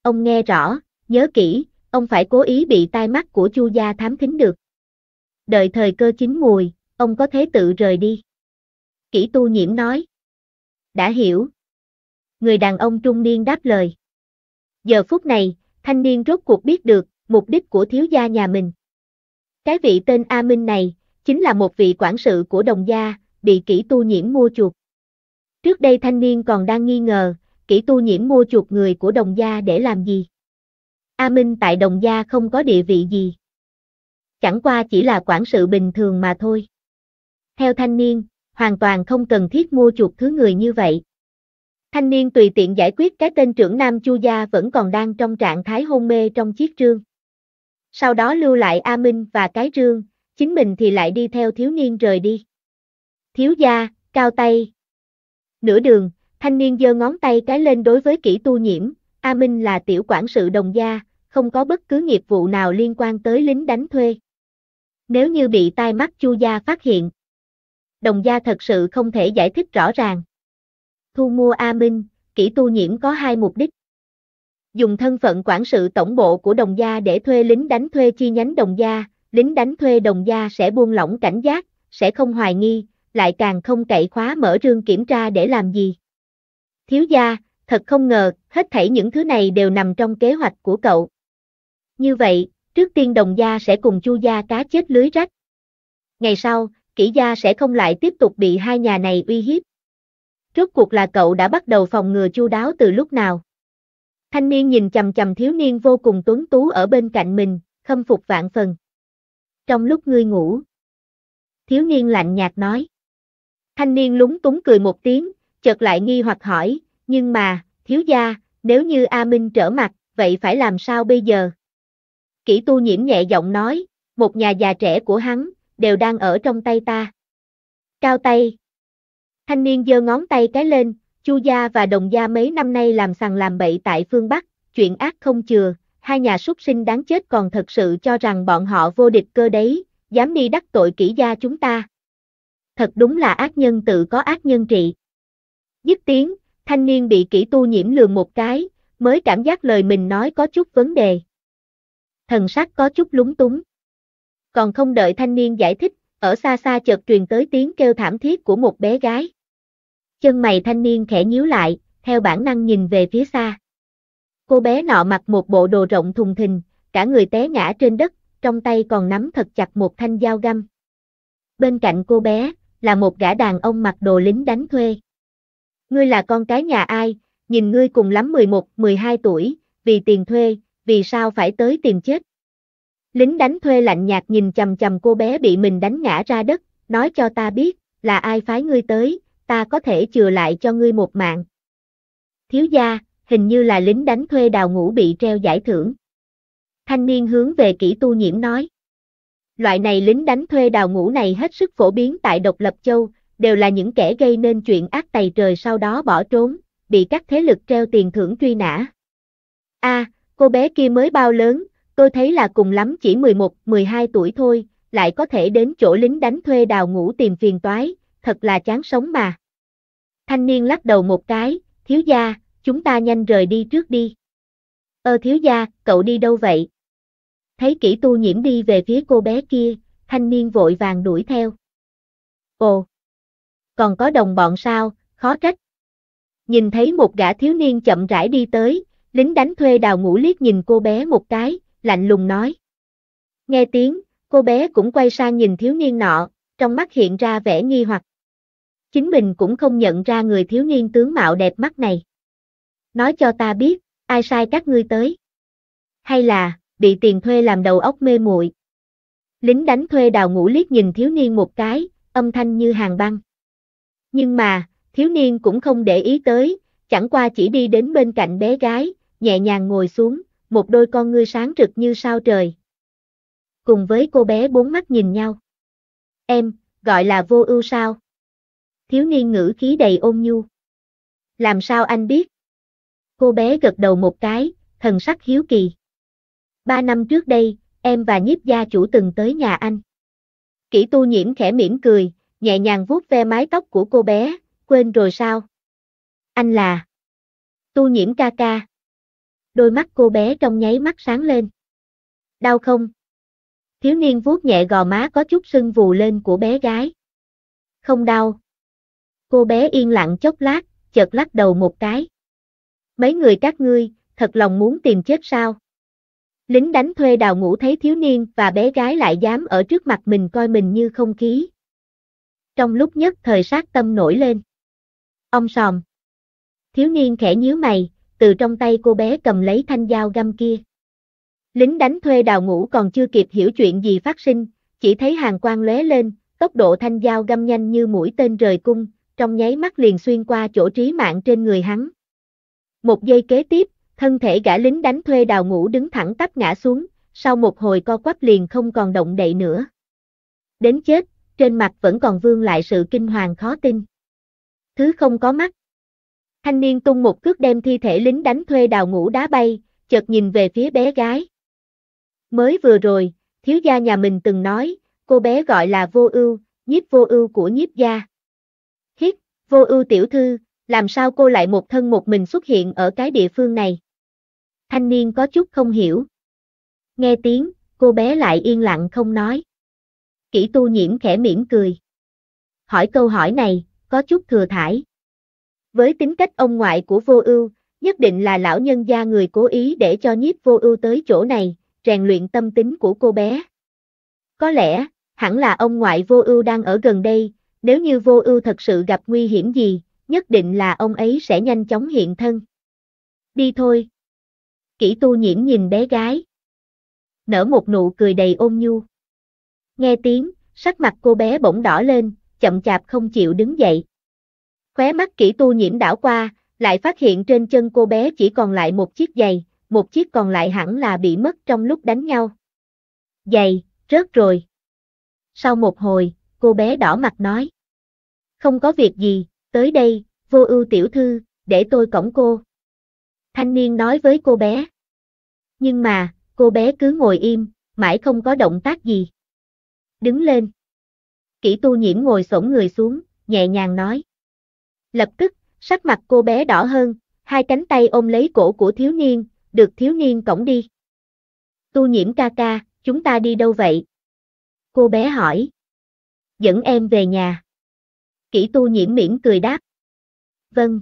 Ông nghe rõ, nhớ kỹ, ông phải cố ý bị tai mắt của chu gia thám thính được. Đợi thời cơ chín mùi, ông có thế tự rời đi. Kỷ tu nhiễm nói. Đã hiểu, người đàn ông trung niên đáp lời. Giờ phút này, thanh niên rốt cuộc biết được, mục đích của thiếu gia nhà mình. Cái vị tên A Minh này, chính là một vị quản sự của đồng gia, bị kỹ tu nhiễm mua chuột. Trước đây thanh niên còn đang nghi ngờ, kỹ tu nhiễm mua chuột người của đồng gia để làm gì. A Minh tại đồng gia không có địa vị gì. Chẳng qua chỉ là quản sự bình thường mà thôi. Theo thanh niên, hoàn toàn không cần thiết mua chuột thứ người như vậy. Thanh niên tùy tiện giải quyết cái tên trưởng nam Chu Gia vẫn còn đang trong trạng thái hôn mê trong chiếc trương. Sau đó lưu lại A Minh và cái trương, chính mình thì lại đi theo thiếu niên rời đi. Thiếu gia, cao tay. Nửa đường, thanh niên giơ ngón tay cái lên đối với kỹ tu nhiễm, A Minh là tiểu quản sự đồng gia, không có bất cứ nghiệp vụ nào liên quan tới lính đánh thuê. Nếu như bị tai mắt chu gia phát hiện, đồng gia thật sự không thể giải thích rõ ràng thu mua A Minh, kỹ tu nhiễm có hai mục đích. Dùng thân phận quản sự tổng bộ của đồng gia để thuê lính đánh thuê chi nhánh đồng gia, lính đánh thuê đồng gia sẽ buông lỏng cảnh giác, sẽ không hoài nghi, lại càng không cậy khóa mở rương kiểm tra để làm gì. Thiếu gia, thật không ngờ, hết thảy những thứ này đều nằm trong kế hoạch của cậu. Như vậy, trước tiên đồng gia sẽ cùng chu gia cá chết lưới rách. Ngày sau, kỹ gia sẽ không lại tiếp tục bị hai nhà này uy hiếp rốt cuộc là cậu đã bắt đầu phòng ngừa chu đáo từ lúc nào. Thanh niên nhìn chầm chầm thiếu niên vô cùng tuấn tú ở bên cạnh mình, khâm phục vạn phần. Trong lúc ngươi ngủ, thiếu niên lạnh nhạt nói. Thanh niên lúng túng cười một tiếng, chợt lại nghi hoặc hỏi, nhưng mà, thiếu gia, nếu như A Minh trở mặt, vậy phải làm sao bây giờ? Kỷ tu nhiễm nhẹ giọng nói, một nhà già trẻ của hắn, đều đang ở trong tay ta. Cao tay, Thanh niên giơ ngón tay cái lên, Chu gia và Đồng gia mấy năm nay làm sằng làm bậy tại phương Bắc, chuyện ác không chừa, hai nhà súc sinh đáng chết còn thật sự cho rằng bọn họ vô địch cơ đấy, dám đi đắc tội kỹ gia chúng ta. Thật đúng là ác nhân tự có ác nhân trị. Dứt tiếng, thanh niên bị kỹ tu nhiễm lường một cái, mới cảm giác lời mình nói có chút vấn đề. Thần sắc có chút lúng túng. Còn không đợi thanh niên giải thích, ở xa xa chợt truyền tới tiếng kêu thảm thiết của một bé gái chân mày thanh niên khẽ nhíu lại, theo bản năng nhìn về phía xa. Cô bé nọ mặc một bộ đồ rộng thùng thình, cả người té ngã trên đất, trong tay còn nắm thật chặt một thanh dao găm. Bên cạnh cô bé, là một gã đàn ông mặc đồ lính đánh thuê. Ngươi là con cái nhà ai, nhìn ngươi cùng lắm 11, 12 tuổi, vì tiền thuê, vì sao phải tới tìm chết. Lính đánh thuê lạnh nhạt nhìn chầm chầm cô bé bị mình đánh ngã ra đất, nói cho ta biết, là ai phái ngươi tới, ta có thể chừa lại cho ngươi một mạng. Thiếu gia, hình như là lính đánh thuê đào ngũ bị treo giải thưởng. Thanh niên hướng về kỹ tu nhiễm nói. Loại này lính đánh thuê đào ngũ này hết sức phổ biến tại Độc Lập Châu, đều là những kẻ gây nên chuyện ác tày trời sau đó bỏ trốn, bị các thế lực treo tiền thưởng truy nã. A, cô bé kia mới bao lớn, tôi thấy là cùng lắm chỉ 11, 12 tuổi thôi, lại có thể đến chỗ lính đánh thuê đào ngũ tìm phiền toái, thật là chán sống mà. Thanh niên lắc đầu một cái, thiếu gia, chúng ta nhanh rời đi trước đi. Ơ thiếu gia, cậu đi đâu vậy? Thấy kỹ tu nhiễm đi về phía cô bé kia, thanh niên vội vàng đuổi theo. Ồ! Còn có đồng bọn sao, khó trách. Nhìn thấy một gã thiếu niên chậm rãi đi tới, lính đánh thuê đào ngũ liếc nhìn cô bé một cái, lạnh lùng nói. Nghe tiếng, cô bé cũng quay sang nhìn thiếu niên nọ, trong mắt hiện ra vẻ nghi hoặc. Chính mình cũng không nhận ra người thiếu niên tướng mạo đẹp mắt này. Nói cho ta biết, ai sai các ngươi tới? Hay là, bị tiền thuê làm đầu óc mê muội? Lính đánh thuê đào ngũ liếc nhìn thiếu niên một cái, âm thanh như hàng băng. Nhưng mà, thiếu niên cũng không để ý tới, chẳng qua chỉ đi đến bên cạnh bé gái, nhẹ nhàng ngồi xuống, một đôi con ngươi sáng rực như sao trời. Cùng với cô bé bốn mắt nhìn nhau. Em, gọi là vô ưu sao? thiếu niên ngữ khí đầy ôn nhu. Làm sao anh biết? Cô bé gật đầu một cái, thần sắc hiếu kỳ. Ba năm trước đây, em và nhiếp gia chủ từng tới nhà anh. Kỷ tu nhiễm khẽ mỉm cười, nhẹ nhàng vuốt ve mái tóc của cô bé, quên rồi sao? Anh là... Tu nhiễm ca ca. Đôi mắt cô bé trong nháy mắt sáng lên. Đau không? Thiếu niên vuốt nhẹ gò má có chút sưng vù lên của bé gái. Không đau. Cô bé yên lặng chốc lát, chợt lắc đầu một cái. Mấy người các ngươi, thật lòng muốn tìm chết sao? Lính đánh thuê đào ngũ thấy thiếu niên và bé gái lại dám ở trước mặt mình coi mình như không khí. Trong lúc nhất thời sát tâm nổi lên. Ông sòm. Thiếu niên khẽ nhíu mày, từ trong tay cô bé cầm lấy thanh dao găm kia. Lính đánh thuê đào ngũ còn chưa kịp hiểu chuyện gì phát sinh, chỉ thấy hàng quang lóe lên, tốc độ thanh dao găm nhanh như mũi tên rời cung, trong nháy mắt liền xuyên qua chỗ trí mạng trên người hắn. Một giây kế tiếp, thân thể gã lính đánh thuê đào ngũ đứng thẳng tắp ngã xuống, sau một hồi co quắp liền không còn động đậy nữa. Đến chết, trên mặt vẫn còn vương lại sự kinh hoàng khó tin. Thứ không có mắt. Thanh niên tung một cước đem thi thể lính đánh thuê đào ngũ đá bay, chợt nhìn về phía bé gái. Mới vừa rồi, thiếu gia nhà mình từng nói, cô bé gọi là vô ưu, nhiếp vô ưu của nhiếp gia. Vô ưu tiểu thư, làm sao cô lại một thân một mình xuất hiện ở cái địa phương này? Thanh niên có chút không hiểu. Nghe tiếng, cô bé lại yên lặng không nói. Kỷ tu nhiễm khẽ mỉm cười. Hỏi câu hỏi này, có chút thừa thải. Với tính cách ông ngoại của vô ưu, nhất định là lão nhân gia người cố ý để cho nhiếp vô ưu tới chỗ này, rèn luyện tâm tính của cô bé. Có lẽ, hẳn là ông ngoại vô ưu đang ở gần đây, nếu như vô ưu thật sự gặp nguy hiểm gì, nhất định là ông ấy sẽ nhanh chóng hiện thân. Đi thôi. Kỷ tu nhiễm nhìn bé gái. Nở một nụ cười đầy ôn nhu. Nghe tiếng, sắc mặt cô bé bỗng đỏ lên, chậm chạp không chịu đứng dậy. Khóe mắt Kỷ tu nhiễm đảo qua, lại phát hiện trên chân cô bé chỉ còn lại một chiếc giày, một chiếc còn lại hẳn là bị mất trong lúc đánh nhau. Giày, rớt rồi. Sau một hồi, cô bé đỏ mặt nói. Không có việc gì, tới đây, vô ưu tiểu thư, để tôi cõng cô. Thanh niên nói với cô bé. Nhưng mà, cô bé cứ ngồi im, mãi không có động tác gì. Đứng lên. Kỷ tu nhiễm ngồi sổng người xuống, nhẹ nhàng nói. Lập tức, sắc mặt cô bé đỏ hơn, hai cánh tay ôm lấy cổ của thiếu niên, được thiếu niên cõng đi. Tu nhiễm ca ca, chúng ta đi đâu vậy? Cô bé hỏi dẫn em về nhà. Kỷ tu nhiễm miễn cười đáp. Vâng.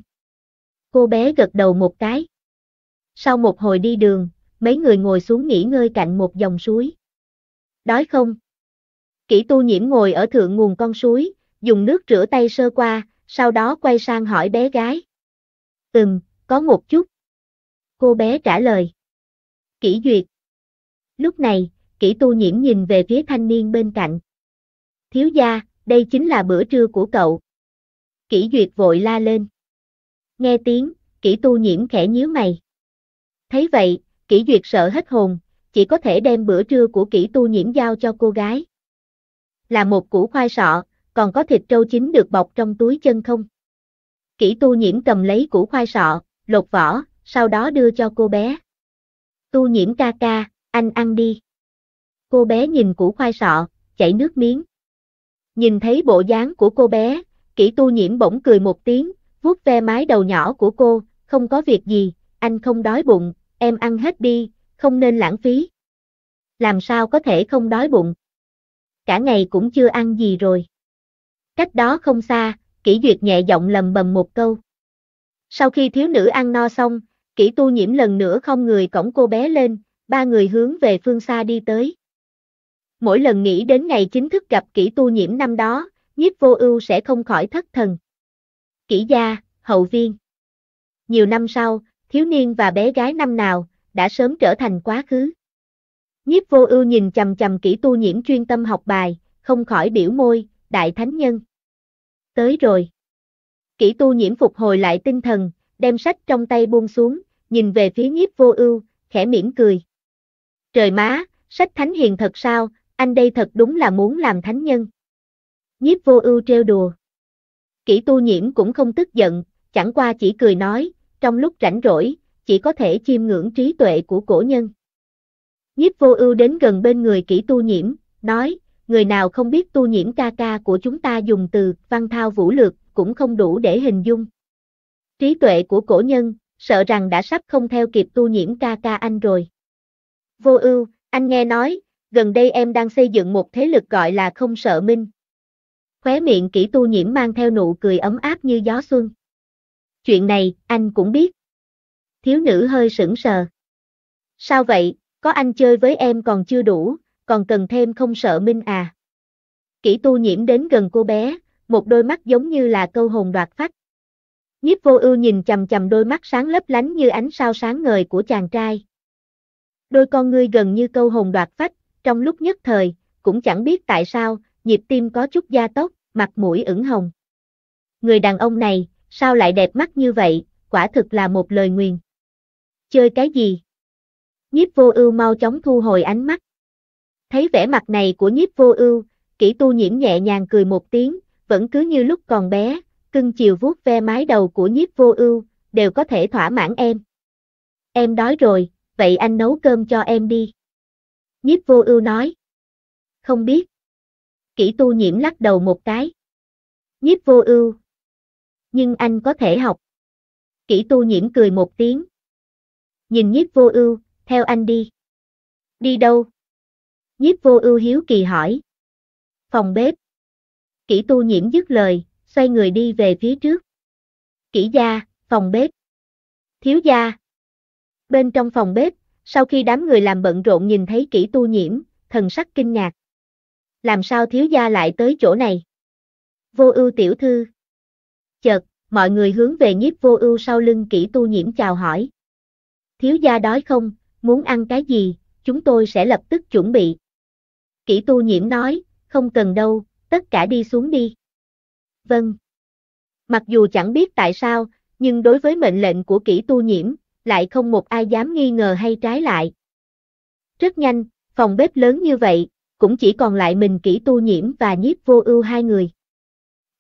Cô bé gật đầu một cái. Sau một hồi đi đường, mấy người ngồi xuống nghỉ ngơi cạnh một dòng suối. Đói không? Kỷ tu nhiễm ngồi ở thượng nguồn con suối, dùng nước rửa tay sơ qua, sau đó quay sang hỏi bé gái. Ừm, có một chút. Cô bé trả lời. Kỷ duyệt. Lúc này, kỷ tu nhiễm nhìn về phía thanh niên bên cạnh thiếu gia, đây chính là bữa trưa của cậu. Kỷ duyệt vội la lên. Nghe tiếng, kỷ tu nhiễm khẽ nhíu mày. Thấy vậy, kỷ duyệt sợ hết hồn, chỉ có thể đem bữa trưa của kỷ tu nhiễm giao cho cô gái. Là một củ khoai sọ, còn có thịt trâu chín được bọc trong túi chân không? Kỷ tu nhiễm cầm lấy củ khoai sọ, lột vỏ, sau đó đưa cho cô bé. Tu nhiễm ca ca, anh ăn đi. Cô bé nhìn củ khoai sọ, chảy nước miếng. Nhìn thấy bộ dáng của cô bé, kỹ tu nhiễm bỗng cười một tiếng, vuốt ve mái đầu nhỏ của cô, không có việc gì, anh không đói bụng, em ăn hết đi, không nên lãng phí. Làm sao có thể không đói bụng? Cả ngày cũng chưa ăn gì rồi. Cách đó không xa, kỹ duyệt nhẹ giọng lầm bầm một câu. Sau khi thiếu nữ ăn no xong, kỹ tu nhiễm lần nữa không người cổng cô bé lên, ba người hướng về phương xa đi tới mỗi lần nghĩ đến ngày chính thức gặp kỹ tu nhiễm năm đó, nhiếp vô ưu sẽ không khỏi thất thần. Kỹ gia, hậu viên. Nhiều năm sau, thiếu niên và bé gái năm nào, đã sớm trở thành quá khứ. Nhiếp vô ưu nhìn chầm chầm kỹ tu nhiễm chuyên tâm học bài, không khỏi biểu môi, đại thánh nhân. Tới rồi. Kỹ tu nhiễm phục hồi lại tinh thần, đem sách trong tay buông xuống, nhìn về phía nhiếp vô ưu, khẽ mỉm cười. Trời má, sách thánh hiền thật sao, anh đây thật đúng là muốn làm thánh nhân. Nhiếp vô ưu trêu đùa. Kỷ tu nhiễm cũng không tức giận, chẳng qua chỉ cười nói, trong lúc rảnh rỗi, chỉ có thể chiêm ngưỡng trí tuệ của cổ nhân. Nhiếp vô ưu đến gần bên người Kỷ tu nhiễm, nói, người nào không biết tu nhiễm ca ca của chúng ta dùng từ văn thao vũ lược cũng không đủ để hình dung. Trí tuệ của cổ nhân, sợ rằng đã sắp không theo kịp tu nhiễm ca ca anh rồi. Vô ưu, anh nghe nói, gần đây em đang xây dựng một thế lực gọi là không sợ minh. Khóe miệng kỹ tu nhiễm mang theo nụ cười ấm áp như gió xuân. Chuyện này, anh cũng biết. Thiếu nữ hơi sững sờ. Sao vậy, có anh chơi với em còn chưa đủ, còn cần thêm không sợ minh à. Kỹ tu nhiễm đến gần cô bé, một đôi mắt giống như là câu hồn đoạt phách. Nhiếp vô ưu nhìn chầm chầm đôi mắt sáng lấp lánh như ánh sao sáng ngời của chàng trai. Đôi con ngươi gần như câu hồn đoạt phách, trong lúc nhất thời, cũng chẳng biết tại sao, nhịp tim có chút gia tốc, mặt mũi ửng hồng. Người đàn ông này, sao lại đẹp mắt như vậy, quả thực là một lời nguyền. Chơi cái gì? Nhiếp vô ưu mau chóng thu hồi ánh mắt. Thấy vẻ mặt này của nhiếp vô ưu, kỹ tu nhiễm nhẹ nhàng cười một tiếng, vẫn cứ như lúc còn bé, cưng chiều vuốt ve mái đầu của nhiếp vô ưu, đều có thể thỏa mãn em. Em đói rồi, vậy anh nấu cơm cho em đi. Nhiếp vô ưu nói. Không biết. Kỷ tu nhiễm lắc đầu một cái. Nhiếp vô ưu. Nhưng anh có thể học. Kỷ tu nhiễm cười một tiếng. Nhìn nhiếp vô ưu, theo anh đi. Đi đâu? Nhiếp vô ưu hiếu kỳ hỏi. Phòng bếp. Kỷ tu nhiễm dứt lời, xoay người đi về phía trước. Kỷ gia, phòng bếp. Thiếu gia. Bên trong phòng bếp, sau khi đám người làm bận rộn nhìn thấy kỹ tu nhiễm, thần sắc kinh ngạc. Làm sao thiếu gia lại tới chỗ này? Vô ưu tiểu thư. Chợt, mọi người hướng về nhiếp vô ưu sau lưng kỹ tu nhiễm chào hỏi. Thiếu gia đói không, muốn ăn cái gì, chúng tôi sẽ lập tức chuẩn bị. Kỹ tu nhiễm nói, không cần đâu, tất cả đi xuống đi. Vâng. Mặc dù chẳng biết tại sao, nhưng đối với mệnh lệnh của kỹ tu nhiễm, lại không một ai dám nghi ngờ hay trái lại. Rất nhanh, phòng bếp lớn như vậy, cũng chỉ còn lại mình kỹ tu nhiễm và nhiếp vô ưu hai người.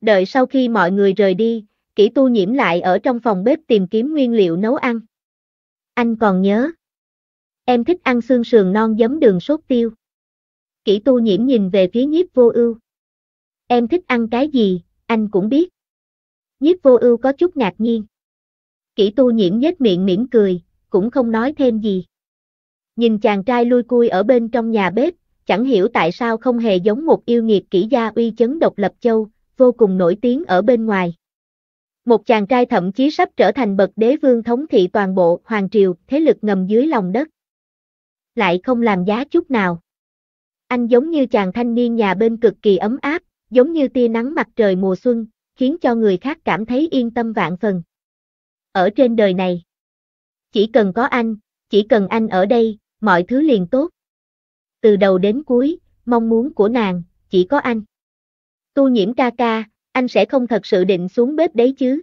Đợi sau khi mọi người rời đi, kỹ tu nhiễm lại ở trong phòng bếp tìm kiếm nguyên liệu nấu ăn. Anh còn nhớ. Em thích ăn xương sườn non giấm đường sốt tiêu. Kỹ tu nhiễm nhìn về phía nhiếp vô ưu. Em thích ăn cái gì, anh cũng biết. Nhiếp vô ưu có chút ngạc nhiên. Kỷ tu nhiễm nhếch miệng mỉm cười, cũng không nói thêm gì. Nhìn chàng trai lui cui ở bên trong nhà bếp, chẳng hiểu tại sao không hề giống một yêu nghiệt kỹ gia uy chấn độc lập châu, vô cùng nổi tiếng ở bên ngoài. Một chàng trai thậm chí sắp trở thành bậc đế vương thống thị toàn bộ hoàng triều, thế lực ngầm dưới lòng đất. Lại không làm giá chút nào. Anh giống như chàng thanh niên nhà bên cực kỳ ấm áp, giống như tia nắng mặt trời mùa xuân, khiến cho người khác cảm thấy yên tâm vạn phần ở trên đời này. Chỉ cần có anh, chỉ cần anh ở đây, mọi thứ liền tốt. Từ đầu đến cuối, mong muốn của nàng, chỉ có anh. Tu nhiễm ca ca, anh sẽ không thật sự định xuống bếp đấy chứ.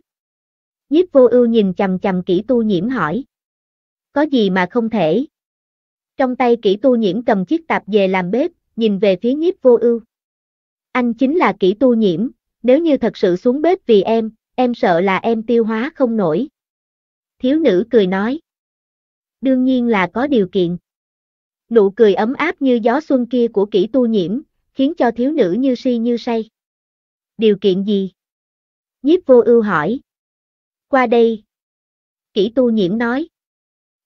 Nhiếp vô ưu nhìn chầm chầm kỹ tu nhiễm hỏi. Có gì mà không thể. Trong tay kỹ tu nhiễm cầm chiếc tạp về làm bếp, nhìn về phía nhiếp vô ưu. Anh chính là kỹ tu nhiễm, nếu như thật sự xuống bếp vì em, em sợ là em tiêu hóa không nổi. Thiếu nữ cười nói. Đương nhiên là có điều kiện. Nụ cười ấm áp như gió xuân kia của kỹ tu nhiễm, khiến cho thiếu nữ như si như say. Điều kiện gì? Nhiếp vô ưu hỏi. Qua đây. Kỹ tu nhiễm nói.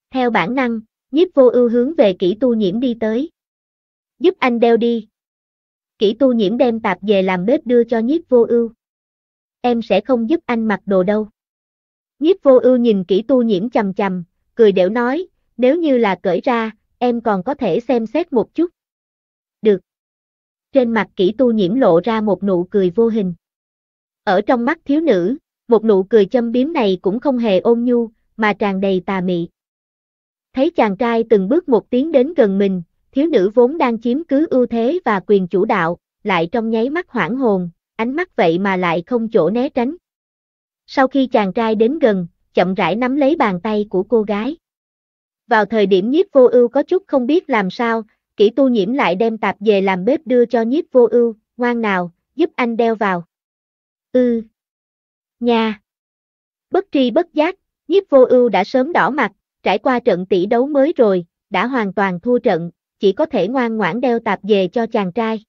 Theo bản năng, nhiếp vô ưu hướng về kỹ tu nhiễm đi tới. Giúp anh đeo đi. Kỹ tu nhiễm đem tạp về làm bếp đưa cho nhiếp vô ưu. Em sẽ không giúp anh mặc đồ đâu. Nhiếp vô ưu nhìn kỹ tu nhiễm chầm chầm, cười đểu nói, nếu như là cởi ra, em còn có thể xem xét một chút. Được. Trên mặt kỹ tu nhiễm lộ ra một nụ cười vô hình. Ở trong mắt thiếu nữ, một nụ cười châm biếm này cũng không hề ôn nhu, mà tràn đầy tà mị. Thấy chàng trai từng bước một tiến đến gần mình, thiếu nữ vốn đang chiếm cứ ưu thế và quyền chủ đạo, lại trong nháy mắt hoảng hồn, ánh mắt vậy mà lại không chỗ né tránh. Sau khi chàng trai đến gần, chậm rãi nắm lấy bàn tay của cô gái. Vào thời điểm nhiếp vô ưu có chút không biết làm sao, kỹ tu nhiễm lại đem tạp về làm bếp đưa cho nhiếp vô ưu, ngoan nào, giúp anh đeo vào. Ư. Ừ. Nha. Bất tri bất giác, nhiếp vô ưu đã sớm đỏ mặt, trải qua trận tỷ đấu mới rồi, đã hoàn toàn thua trận, chỉ có thể ngoan ngoãn đeo tạp về cho chàng trai.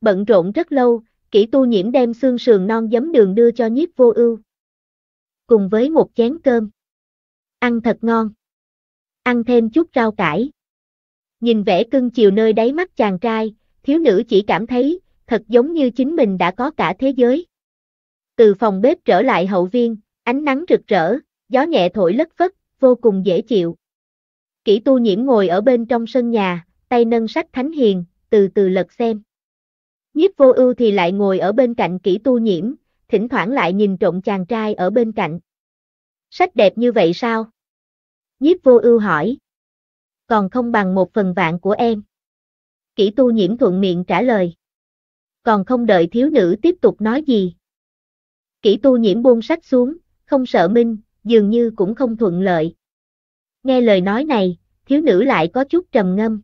Bận rộn rất lâu, kỹ tu nhiễm đem xương sườn non giấm đường đưa cho nhiếp vô ưu cùng với một chén cơm. Ăn thật ngon. Ăn thêm chút rau cải. Nhìn vẻ cưng chiều nơi đáy mắt chàng trai, thiếu nữ chỉ cảm thấy, thật giống như chính mình đã có cả thế giới. Từ phòng bếp trở lại hậu viên, ánh nắng rực rỡ, gió nhẹ thổi lất phất, vô cùng dễ chịu. Kỷ tu nhiễm ngồi ở bên trong sân nhà, tay nâng sách thánh hiền, từ từ lật xem. Nhiếp vô ưu thì lại ngồi ở bên cạnh kỹ tu nhiễm, thỉnh thoảng lại nhìn trộm chàng trai ở bên cạnh. Sách đẹp như vậy sao? Nhiếp vô ưu hỏi. Còn không bằng một phần vạn của em. Kỷ tu nhiễm thuận miệng trả lời. Còn không đợi thiếu nữ tiếp tục nói gì. Kỷ tu nhiễm buông sách xuống, không sợ minh, dường như cũng không thuận lợi. Nghe lời nói này, thiếu nữ lại có chút trầm ngâm.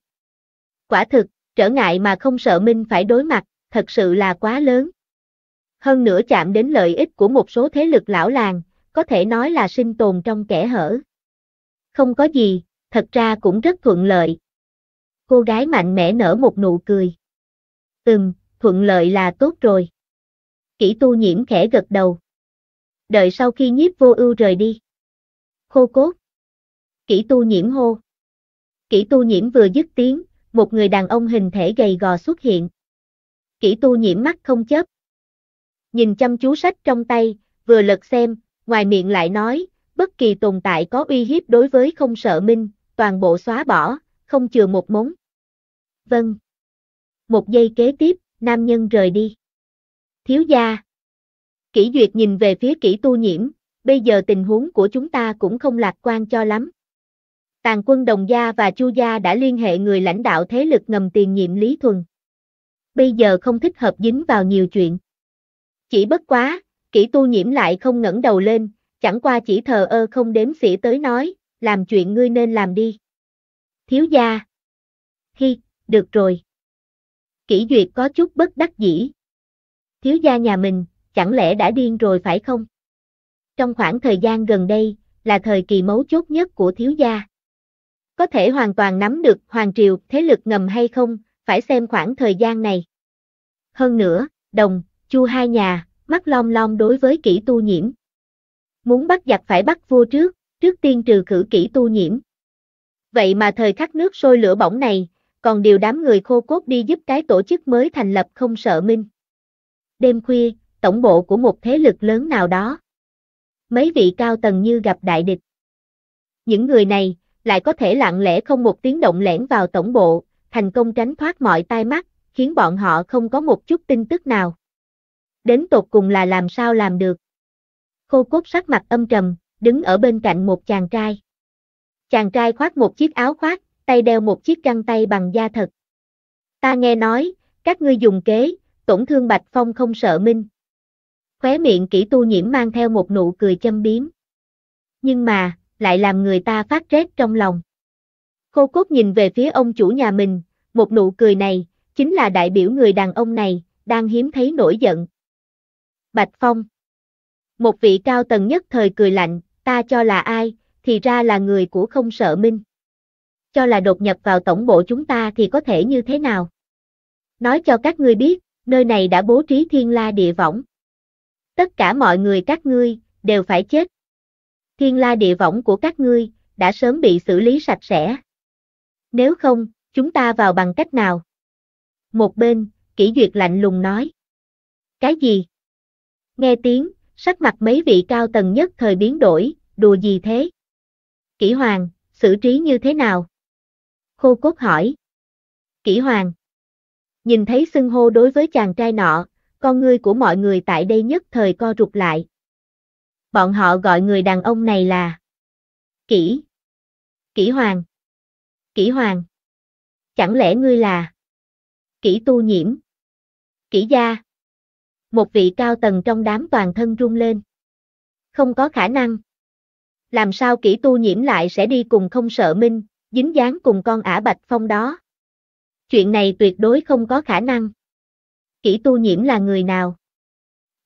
Quả thực, trở ngại mà không sợ minh phải đối mặt, thật sự là quá lớn hơn nữa chạm đến lợi ích của một số thế lực lão làng, có thể nói là sinh tồn trong kẻ hở. Không có gì, thật ra cũng rất thuận lợi. Cô gái mạnh mẽ nở một nụ cười. Ừm, thuận lợi là tốt rồi. Kỷ tu nhiễm khẽ gật đầu. Đợi sau khi nhiếp vô ưu rời đi. Khô cốt. Kỷ tu nhiễm hô. Kỷ tu nhiễm vừa dứt tiếng, một người đàn ông hình thể gầy gò xuất hiện. Kỷ tu nhiễm mắt không chớp, nhìn chăm chú sách trong tay, vừa lật xem, ngoài miệng lại nói, bất kỳ tồn tại có uy hiếp đối với không sợ minh, toàn bộ xóa bỏ, không chừa một mống. Vâng. Một giây kế tiếp, nam nhân rời đi. Thiếu gia. Kỷ duyệt nhìn về phía kỷ tu nhiễm, bây giờ tình huống của chúng ta cũng không lạc quan cho lắm. Tàn quân Đồng Gia và Chu Gia đã liên hệ người lãnh đạo thế lực ngầm tiền nhiệm Lý Thuần. Bây giờ không thích hợp dính vào nhiều chuyện. Chỉ bất quá, kỹ tu nhiễm lại không ngẩng đầu lên, chẳng qua chỉ thờ ơ không đếm xỉa tới nói, làm chuyện ngươi nên làm đi. Thiếu gia. Hi, được rồi. kỹ duyệt có chút bất đắc dĩ. Thiếu gia nhà mình, chẳng lẽ đã điên rồi phải không? Trong khoảng thời gian gần đây, là thời kỳ mấu chốt nhất của thiếu gia. Có thể hoàn toàn nắm được hoàng triều thế lực ngầm hay không, phải xem khoảng thời gian này. Hơn nữa, đồng, Chu hai nhà, mắt long long đối với kỹ tu nhiễm. Muốn bắt giặc phải bắt vua trước, trước tiên trừ khử kỹ tu nhiễm. Vậy mà thời khắc nước sôi lửa bỏng này, còn điều đám người khô cốt đi giúp cái tổ chức mới thành lập không sợ minh. Đêm khuya, tổng bộ của một thế lực lớn nào đó. Mấy vị cao tầng như gặp đại địch. Những người này, lại có thể lặng lẽ không một tiếng động lẻn vào tổng bộ, thành công tránh thoát mọi tai mắt, khiến bọn họ không có một chút tin tức nào đến tột cùng là làm sao làm được. Khô cốt sắc mặt âm trầm, đứng ở bên cạnh một chàng trai. Chàng trai khoác một chiếc áo khoác, tay đeo một chiếc găng tay bằng da thật. Ta nghe nói, các ngươi dùng kế, tổn thương Bạch Phong không sợ minh. Khóe miệng kỹ tu nhiễm mang theo một nụ cười châm biếm. Nhưng mà, lại làm người ta phát rét trong lòng. Khô cốt nhìn về phía ông chủ nhà mình, một nụ cười này, chính là đại biểu người đàn ông này, đang hiếm thấy nổi giận. Bạch Phong. Một vị cao tầng nhất thời cười lạnh, ta cho là ai, thì ra là người của không sợ minh. Cho là đột nhập vào tổng bộ chúng ta thì có thể như thế nào? Nói cho các ngươi biết, nơi này đã bố trí thiên la địa võng. Tất cả mọi người các ngươi, đều phải chết. Thiên la địa võng của các ngươi, đã sớm bị xử lý sạch sẽ. Nếu không, chúng ta vào bằng cách nào? Một bên, kỹ duyệt lạnh lùng nói. Cái gì? Nghe tiếng, sắc mặt mấy vị cao tầng nhất thời biến đổi, đùa gì thế? Kỷ Hoàng, xử trí như thế nào? Khô cốt hỏi. Kỷ Hoàng. Nhìn thấy xưng hô đối với chàng trai nọ, con ngươi của mọi người tại đây nhất thời co rụt lại. Bọn họ gọi người đàn ông này là Kỷ. Kỷ Hoàng. Kỷ Hoàng. Chẳng lẽ ngươi là Kỷ Tu Nhiễm? Kỷ Gia một vị cao tầng trong đám toàn thân rung lên. Không có khả năng. Làm sao kỹ tu nhiễm lại sẽ đi cùng không sợ minh, dính dáng cùng con ả bạch phong đó. Chuyện này tuyệt đối không có khả năng. Kỹ tu nhiễm là người nào?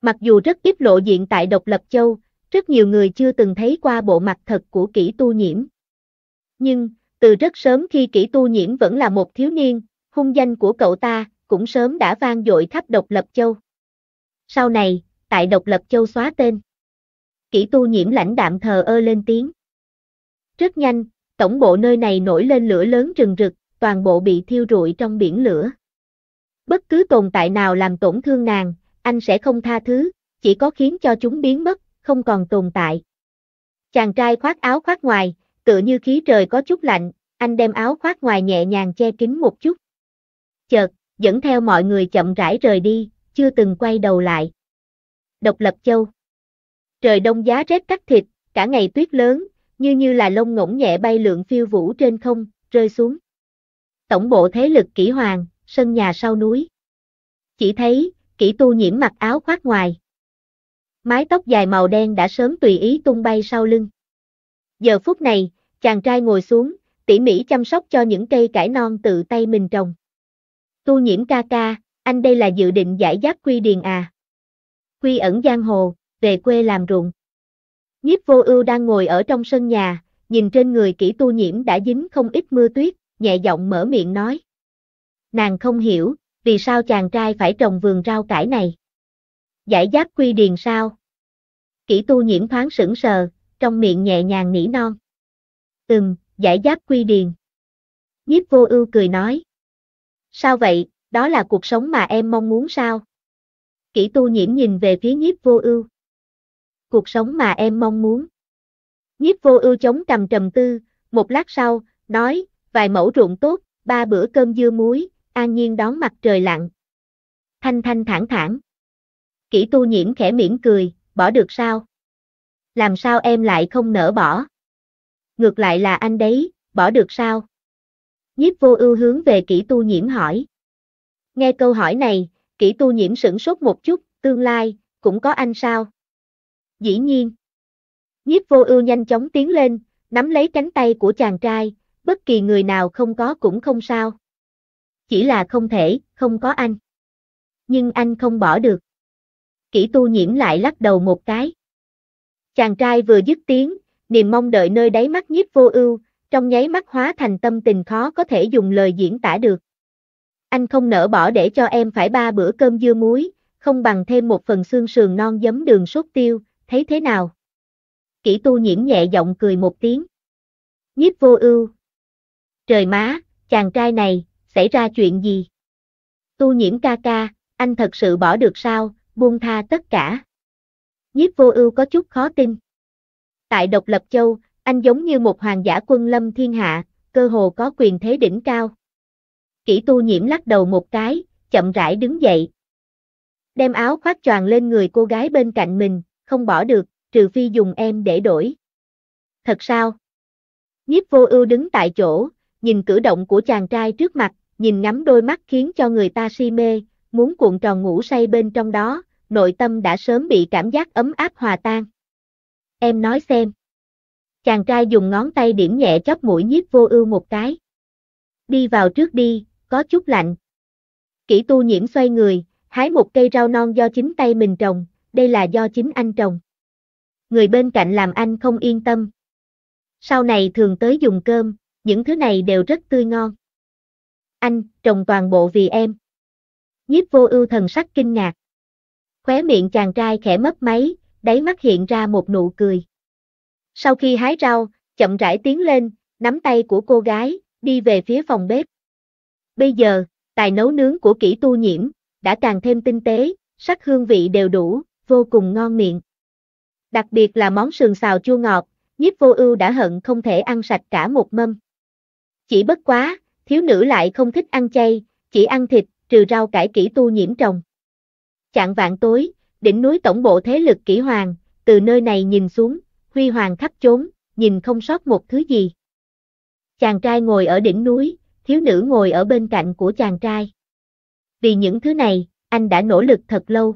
Mặc dù rất ít lộ diện tại Độc Lập Châu, rất nhiều người chưa từng thấy qua bộ mặt thật của kỹ tu nhiễm. Nhưng, từ rất sớm khi kỹ tu nhiễm vẫn là một thiếu niên, hung danh của cậu ta cũng sớm đã vang dội khắp Độc Lập Châu sau này, tại độc lập châu xóa tên. Kỷ tu nhiễm lãnh đạm thờ ơ lên tiếng. Rất nhanh, tổng bộ nơi này nổi lên lửa lớn rừng rực, toàn bộ bị thiêu rụi trong biển lửa. Bất cứ tồn tại nào làm tổn thương nàng, anh sẽ không tha thứ, chỉ có khiến cho chúng biến mất, không còn tồn tại. Chàng trai khoác áo khoác ngoài, tựa như khí trời có chút lạnh, anh đem áo khoác ngoài nhẹ nhàng che kín một chút. Chợt, dẫn theo mọi người chậm rãi rời đi, chưa từng quay đầu lại. Độc lập châu. Trời đông giá rét cắt thịt, cả ngày tuyết lớn, như như là lông ngỗng nhẹ bay lượn phiêu vũ trên không, rơi xuống. Tổng bộ thế lực kỷ hoàng, sân nhà sau núi. Chỉ thấy, kỹ tu nhiễm mặc áo khoác ngoài. Mái tóc dài màu đen đã sớm tùy ý tung bay sau lưng. Giờ phút này, chàng trai ngồi xuống, tỉ mỉ chăm sóc cho những cây cải non tự tay mình trồng. Tu nhiễm ca ca, anh đây là dự định giải giáp quy điền à. Quy ẩn giang hồ, về quê làm ruộng. Nhiếp vô ưu đang ngồi ở trong sân nhà, nhìn trên người kỹ tu nhiễm đã dính không ít mưa tuyết, nhẹ giọng mở miệng nói. Nàng không hiểu, vì sao chàng trai phải trồng vườn rau cải này. Giải giáp quy điền sao? Kỹ tu nhiễm thoáng sững sờ, trong miệng nhẹ nhàng nỉ non. Ừm, giải giáp quy điền. Nhiếp vô ưu cười nói. Sao vậy, đó là cuộc sống mà em mong muốn sao? Kỷ tu nhiễm nhìn về phía nhiếp vô ưu. Cuộc sống mà em mong muốn. Nhiếp vô ưu chống cầm trầm tư, một lát sau, nói, vài mẫu ruộng tốt, ba bữa cơm dưa muối, an nhiên đón mặt trời lặng, Thanh thanh thản thản. Kỷ tu nhiễm khẽ mỉm cười, bỏ được sao? Làm sao em lại không nỡ bỏ? Ngược lại là anh đấy, bỏ được sao? Nhiếp vô ưu hướng về Kỷ tu nhiễm hỏi. Nghe câu hỏi này, kỹ tu nhiễm sửng sốt một chút, tương lai, cũng có anh sao? Dĩ nhiên. Nhiếp vô ưu nhanh chóng tiến lên, nắm lấy cánh tay của chàng trai, bất kỳ người nào không có cũng không sao. Chỉ là không thể, không có anh. Nhưng anh không bỏ được. Kỹ tu nhiễm lại lắc đầu một cái. Chàng trai vừa dứt tiếng, niềm mong đợi nơi đáy mắt nhiếp vô ưu, trong nháy mắt hóa thành tâm tình khó có thể dùng lời diễn tả được. Anh không nỡ bỏ để cho em phải ba bữa cơm dưa muối, không bằng thêm một phần xương sườn non giấm đường sốt tiêu, thấy thế nào? Kỷ tu nhiễm nhẹ giọng cười một tiếng. Nhiếp vô ưu. Trời má, chàng trai này, xảy ra chuyện gì? Tu nhiễm ca ca, anh thật sự bỏ được sao, buông tha tất cả. Nhiếp vô ưu có chút khó tin. Tại Độc Lập Châu, anh giống như một hoàng giả quân lâm thiên hạ, cơ hồ có quyền thế đỉnh cao kỷ tu nhiễm lắc đầu một cái, chậm rãi đứng dậy. Đem áo khoác choàng lên người cô gái bên cạnh mình, không bỏ được, trừ phi dùng em để đổi. Thật sao? Nhiếp vô ưu đứng tại chỗ, nhìn cử động của chàng trai trước mặt, nhìn ngắm đôi mắt khiến cho người ta si mê, muốn cuộn tròn ngủ say bên trong đó, nội tâm đã sớm bị cảm giác ấm áp hòa tan. Em nói xem. Chàng trai dùng ngón tay điểm nhẹ chóp mũi nhiếp vô ưu một cái. Đi vào trước đi, có chút lạnh. Kỷ tu nhiễm xoay người, hái một cây rau non do chính tay mình trồng, đây là do chính anh trồng. Người bên cạnh làm anh không yên tâm. Sau này thường tới dùng cơm, những thứ này đều rất tươi ngon. Anh, trồng toàn bộ vì em. Nhiếp vô ưu thần sắc kinh ngạc. Khóe miệng chàng trai khẽ mấp máy, đáy mắt hiện ra một nụ cười. Sau khi hái rau, chậm rãi tiến lên, nắm tay của cô gái, đi về phía phòng bếp. Bây giờ, tài nấu nướng của kỹ tu nhiễm, đã càng thêm tinh tế, sắc hương vị đều đủ, vô cùng ngon miệng. Đặc biệt là món sườn xào chua ngọt, nhiếp vô ưu đã hận không thể ăn sạch cả một mâm. Chỉ bất quá, thiếu nữ lại không thích ăn chay, chỉ ăn thịt, trừ rau cải kỹ tu nhiễm trồng. Chạng vạn tối, đỉnh núi tổng bộ thế lực kỹ hoàng, từ nơi này nhìn xuống, huy hoàng khắp chốn, nhìn không sót một thứ gì. Chàng trai ngồi ở đỉnh núi, thiếu nữ ngồi ở bên cạnh của chàng trai. Vì những thứ này, anh đã nỗ lực thật lâu.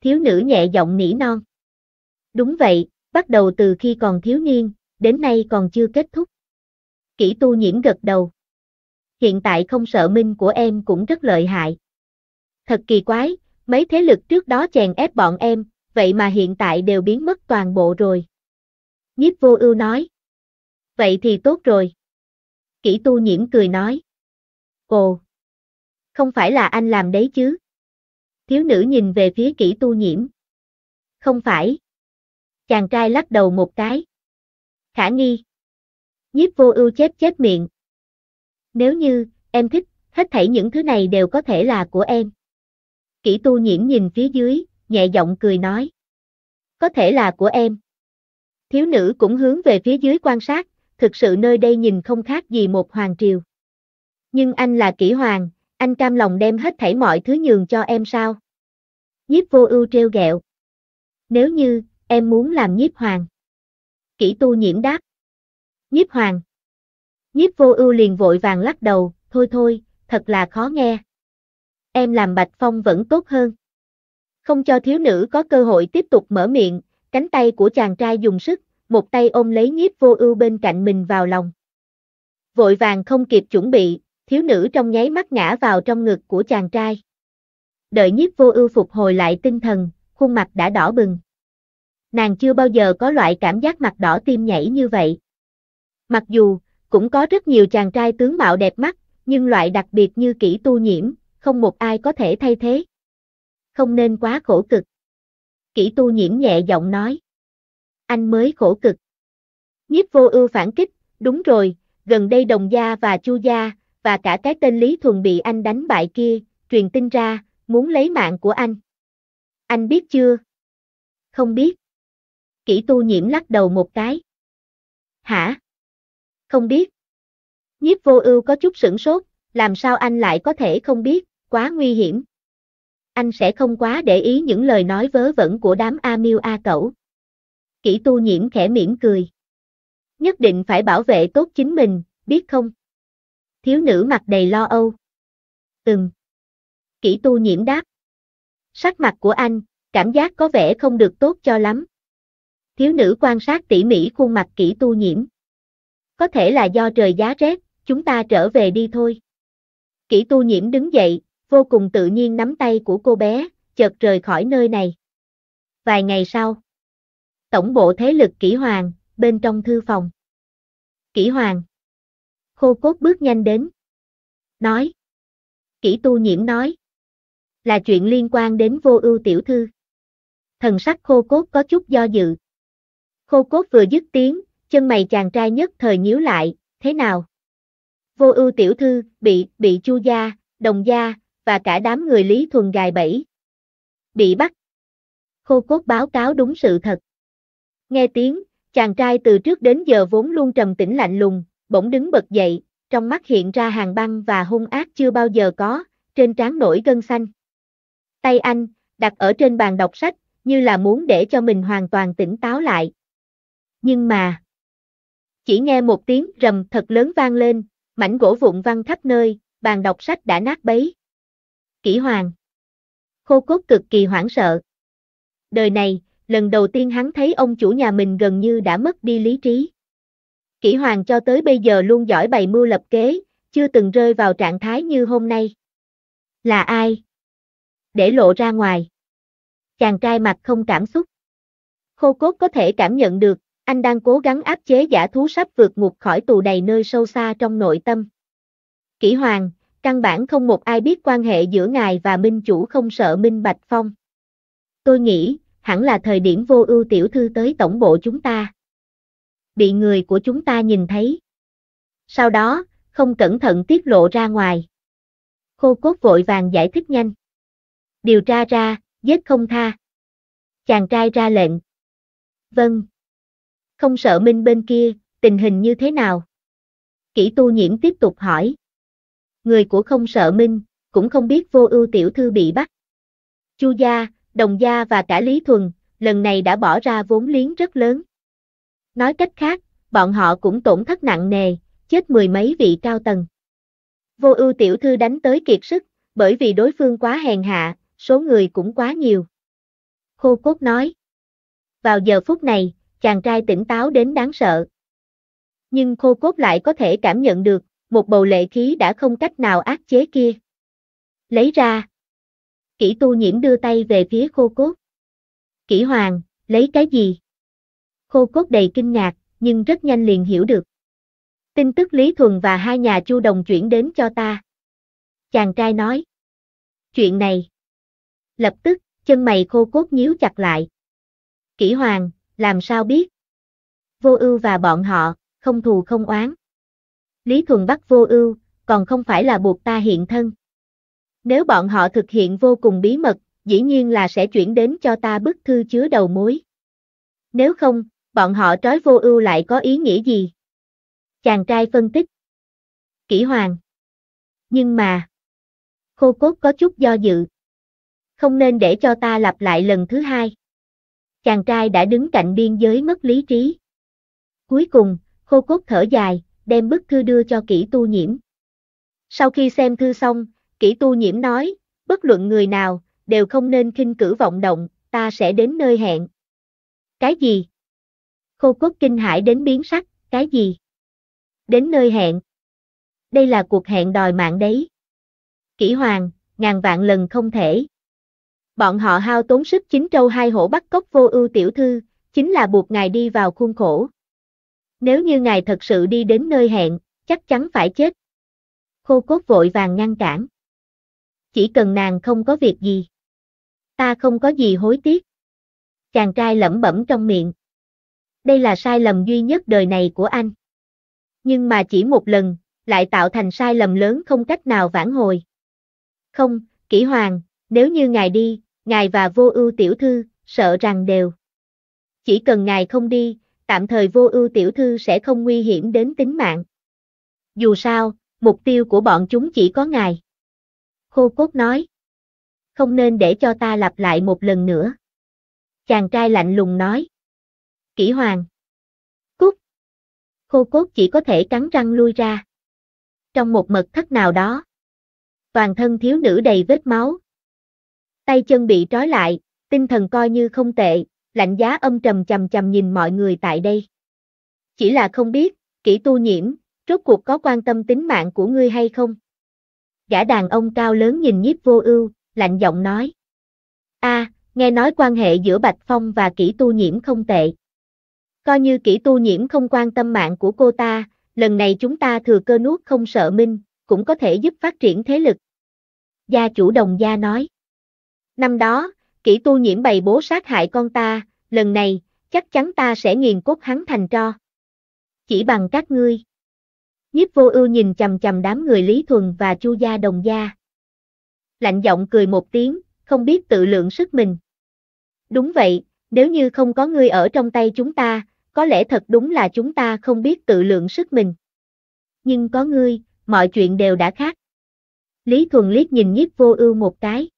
Thiếu nữ nhẹ giọng nỉ non. Đúng vậy, bắt đầu từ khi còn thiếu niên, đến nay còn chưa kết thúc. Kỷ tu nhiễm gật đầu. Hiện tại không sợ minh của em cũng rất lợi hại. Thật kỳ quái, mấy thế lực trước đó chèn ép bọn em, vậy mà hiện tại đều biến mất toàn bộ rồi. Nhiếp vô ưu nói. Vậy thì tốt rồi. Kỷ tu nhiễm cười nói. Ồ! Không phải là anh làm đấy chứ? Thiếu nữ nhìn về phía kỷ tu nhiễm. Không phải. Chàng trai lắc đầu một cái. Khả nghi. Nhiếp vô ưu chép chép miệng. Nếu như, em thích, hết thảy những thứ này đều có thể là của em. Kỷ tu nhiễm nhìn phía dưới, nhẹ giọng cười nói. Có thể là của em. Thiếu nữ cũng hướng về phía dưới quan sát, thực sự nơi đây nhìn không khác gì một hoàng triều. Nhưng anh là kỹ hoàng, anh cam lòng đem hết thảy mọi thứ nhường cho em sao? Nhiếp vô ưu treo gẹo. Nếu như, em muốn làm nhiếp hoàng. Kỹ tu nhiễm đáp. Nhiếp hoàng. Nhiếp vô ưu liền vội vàng lắc đầu, thôi thôi, thật là khó nghe. Em làm bạch phong vẫn tốt hơn. Không cho thiếu nữ có cơ hội tiếp tục mở miệng, cánh tay của chàng trai dùng sức, một tay ôm lấy nhiếp vô ưu bên cạnh mình vào lòng. Vội vàng không kịp chuẩn bị, thiếu nữ trong nháy mắt ngã vào trong ngực của chàng trai. Đợi nhiếp vô ưu phục hồi lại tinh thần, khuôn mặt đã đỏ bừng. Nàng chưa bao giờ có loại cảm giác mặt đỏ tim nhảy như vậy. Mặc dù, cũng có rất nhiều chàng trai tướng mạo đẹp mắt, nhưng loại đặc biệt như kỹ tu nhiễm, không một ai có thể thay thế. Không nên quá khổ cực. Kỹ tu nhiễm nhẹ giọng nói anh mới khổ cực. Nhiếp vô ưu phản kích, đúng rồi, gần đây đồng gia và chu gia, và cả cái tên Lý Thuần bị anh đánh bại kia, truyền tin ra, muốn lấy mạng của anh. Anh biết chưa? Không biết. Kỷ tu nhiễm lắc đầu một cái. Hả? Không biết. Nhiếp vô ưu có chút sửng sốt, làm sao anh lại có thể không biết, quá nguy hiểm. Anh sẽ không quá để ý những lời nói vớ vẩn của đám A Miêu A Cẩu. Kỷ tu nhiễm khẽ mỉm cười. Nhất định phải bảo vệ tốt chính mình, biết không? Thiếu nữ mặt đầy lo âu. Ừm. Kỷ tu nhiễm đáp. Sắc mặt của anh, cảm giác có vẻ không được tốt cho lắm. Thiếu nữ quan sát tỉ mỉ khuôn mặt kỹ tu nhiễm. Có thể là do trời giá rét, chúng ta trở về đi thôi. Kỹ tu nhiễm đứng dậy, vô cùng tự nhiên nắm tay của cô bé, chợt rời khỏi nơi này. Vài ngày sau. Tổng bộ thế lực Kỷ hoàng, bên trong thư phòng. Kỷ hoàng. Khô cốt bước nhanh đến. Nói. Kỷ tu nhiễm nói. Là chuyện liên quan đến vô ưu tiểu thư. Thần sắc khô cốt có chút do dự. Khô cốt vừa dứt tiếng, chân mày chàng trai nhất thời nhíu lại, thế nào? Vô ưu tiểu thư, bị, bị chu gia, đồng gia, và cả đám người lý thuần gài bẫy. Bị bắt. Khô cốt báo cáo đúng sự thật. Nghe tiếng, chàng trai từ trước đến giờ vốn luôn trầm tĩnh lạnh lùng, bỗng đứng bật dậy, trong mắt hiện ra hàng băng và hung ác chưa bao giờ có, trên trán nổi gân xanh. Tay anh, đặt ở trên bàn đọc sách, như là muốn để cho mình hoàn toàn tỉnh táo lại. Nhưng mà... Chỉ nghe một tiếng rầm thật lớn vang lên, mảnh gỗ vụn văng khắp nơi, bàn đọc sách đã nát bấy. Kỷ hoàng. Khô cốt cực kỳ hoảng sợ. Đời này, lần đầu tiên hắn thấy ông chủ nhà mình gần như đã mất đi lý trí. Kỷ Hoàng cho tới bây giờ luôn giỏi bày mưu lập kế, chưa từng rơi vào trạng thái như hôm nay. Là ai? Để lộ ra ngoài. Chàng trai mặt không cảm xúc. Khô cốt có thể cảm nhận được, anh đang cố gắng áp chế giả thú sắp vượt ngục khỏi tù đầy nơi sâu xa trong nội tâm. Kỷ Hoàng, căn bản không một ai biết quan hệ giữa ngài và Minh Chủ không sợ Minh Bạch Phong. Tôi nghĩ, hẳn là thời điểm vô ưu tiểu thư tới tổng bộ chúng ta. Bị người của chúng ta nhìn thấy. Sau đó, không cẩn thận tiết lộ ra ngoài. Khô cốt vội vàng giải thích nhanh. Điều tra ra, giết không tha. Chàng trai ra lệnh. Vâng. Không sợ Minh bên kia, tình hình như thế nào? Kỷ tu nhiễm tiếp tục hỏi. Người của không sợ Minh, cũng không biết vô ưu tiểu thư bị bắt. Chu gia, Đồng Gia và cả Lý Thuần, lần này đã bỏ ra vốn liếng rất lớn. Nói cách khác, bọn họ cũng tổn thất nặng nề, chết mười mấy vị cao tầng. Vô ưu tiểu thư đánh tới kiệt sức, bởi vì đối phương quá hèn hạ, số người cũng quá nhiều. Khô cốt nói. Vào giờ phút này, chàng trai tỉnh táo đến đáng sợ. Nhưng khô cốt lại có thể cảm nhận được, một bầu lệ khí đã không cách nào áp chế kia. Lấy ra, Kỷ tu nhiễm đưa tay về phía khô cốt. Kỷ hoàng, lấy cái gì? Khô cốt đầy kinh ngạc, nhưng rất nhanh liền hiểu được. Tin tức Lý Thuần và hai nhà chu đồng chuyển đến cho ta. Chàng trai nói. Chuyện này. Lập tức, chân mày khô cốt nhíu chặt lại. Kỷ hoàng, làm sao biết? Vô ưu và bọn họ, không thù không oán. Lý Thuần bắt vô ưu, còn không phải là buộc ta hiện thân. Nếu bọn họ thực hiện vô cùng bí mật, dĩ nhiên là sẽ chuyển đến cho ta bức thư chứa đầu mối. Nếu không, bọn họ trói vô ưu lại có ý nghĩa gì? Chàng trai phân tích. Kỷ hoàng. Nhưng mà... Khô cốt có chút do dự. Không nên để cho ta lặp lại lần thứ hai. Chàng trai đã đứng cạnh biên giới mất lý trí. Cuối cùng, khô cốt thở dài, đem bức thư đưa cho Kỷ tu nhiễm. Sau khi xem thư xong, Kỷ tu nhiễm nói, bất luận người nào, đều không nên khinh cử vọng động, ta sẽ đến nơi hẹn. Cái gì? Khô cốt kinh hải đến biến sắc, cái gì? Đến nơi hẹn. Đây là cuộc hẹn đòi mạng đấy. Kỷ hoàng, ngàn vạn lần không thể. Bọn họ hao tốn sức chính trâu hai hổ bắt cốc vô ưu tiểu thư, chính là buộc ngài đi vào khuôn khổ. Nếu như ngài thật sự đi đến nơi hẹn, chắc chắn phải chết. Khô cốt vội vàng ngăn cản chỉ cần nàng không có việc gì. Ta không có gì hối tiếc. Chàng trai lẩm bẩm trong miệng. Đây là sai lầm duy nhất đời này của anh. Nhưng mà chỉ một lần, lại tạo thành sai lầm lớn không cách nào vãn hồi. Không, kỹ hoàng, nếu như ngài đi, ngài và vô ưu tiểu thư, sợ rằng đều. Chỉ cần ngài không đi, tạm thời vô ưu tiểu thư sẽ không nguy hiểm đến tính mạng. Dù sao, mục tiêu của bọn chúng chỉ có ngài. Khô cốt nói. Không nên để cho ta lặp lại một lần nữa. Chàng trai lạnh lùng nói. Kỷ hoàng. Cút. Khô cốt chỉ có thể cắn răng lui ra. Trong một mật thất nào đó. Toàn thân thiếu nữ đầy vết máu. Tay chân bị trói lại, tinh thần coi như không tệ, lạnh giá âm trầm chầm chầm nhìn mọi người tại đây. Chỉ là không biết, kỹ tu nhiễm, rốt cuộc có quan tâm tính mạng của ngươi hay không? gã đàn ông cao lớn nhìn nhiếp vô ưu, lạnh giọng nói. a nghe nói quan hệ giữa Bạch Phong và kỹ tu nhiễm không tệ. Coi như kỹ tu nhiễm không quan tâm mạng của cô ta, lần này chúng ta thừa cơ nuốt không sợ minh, cũng có thể giúp phát triển thế lực. Gia chủ đồng gia nói. Năm đó, kỹ tu nhiễm bày bố sát hại con ta, lần này, chắc chắn ta sẽ nghiền cốt hắn thành tro. Chỉ bằng các ngươi. Nhiếp vô ưu nhìn chầm chầm đám người Lý Thuần và Chu Gia Đồng Gia. Lạnh giọng cười một tiếng, không biết tự lượng sức mình. Đúng vậy, nếu như không có ngươi ở trong tay chúng ta, có lẽ thật đúng là chúng ta không biết tự lượng sức mình. Nhưng có ngươi, mọi chuyện đều đã khác. Lý Thuần liếc nhìn nhiếp vô ưu một cái.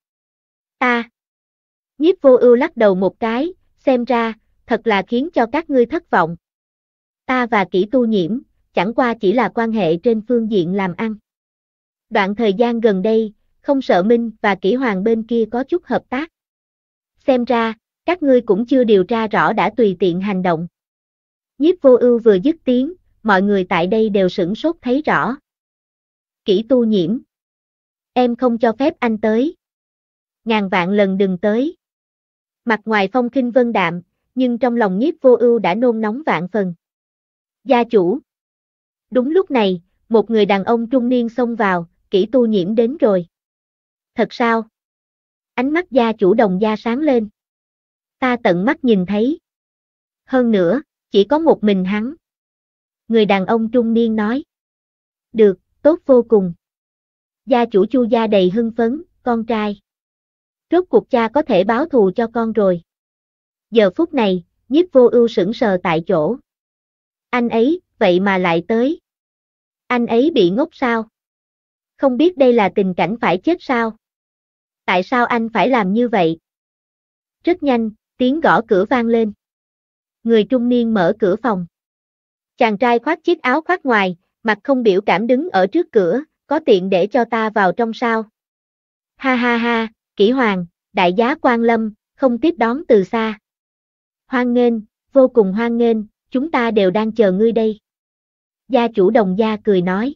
Ta. Nhiếp vô ưu lắc đầu một cái, xem ra, thật là khiến cho các ngươi thất vọng. Ta và Kỷ tu nhiễm, chẳng qua chỉ là quan hệ trên phương diện làm ăn. Đoạn thời gian gần đây, không sợ Minh và Kỷ Hoàng bên kia có chút hợp tác. Xem ra, các ngươi cũng chưa điều tra rõ đã tùy tiện hành động. Nhiếp vô ưu vừa dứt tiếng, mọi người tại đây đều sửng sốt thấy rõ. Kỷ tu nhiễm. Em không cho phép anh tới. Ngàn vạn lần đừng tới. Mặt ngoài phong khinh vân đạm, nhưng trong lòng nhiếp vô ưu đã nôn nóng vạn phần. Gia chủ. Đúng lúc này, một người đàn ông trung niên xông vào, kỹ tu nhiễm đến rồi. Thật sao? Ánh mắt gia chủ đồng gia sáng lên. Ta tận mắt nhìn thấy. Hơn nữa, chỉ có một mình hắn. Người đàn ông trung niên nói. Được, tốt vô cùng. Gia chủ chu gia đầy hưng phấn, con trai. Rốt cuộc cha có thể báo thù cho con rồi. Giờ phút này, nhiếp vô ưu sững sờ tại chỗ. Anh ấy, vậy mà lại tới. Anh ấy bị ngốc sao? Không biết đây là tình cảnh phải chết sao? Tại sao anh phải làm như vậy? Rất nhanh, tiếng gõ cửa vang lên. Người trung niên mở cửa phòng. Chàng trai khoác chiếc áo khoác ngoài, mặt không biểu cảm đứng ở trước cửa, có tiện để cho ta vào trong sao? Ha ha ha, kỹ hoàng, đại giá quan lâm, không tiếp đón từ xa. Hoan nghênh, vô cùng hoan nghênh, chúng ta đều đang chờ ngươi đây. Gia chủ đồng gia cười nói.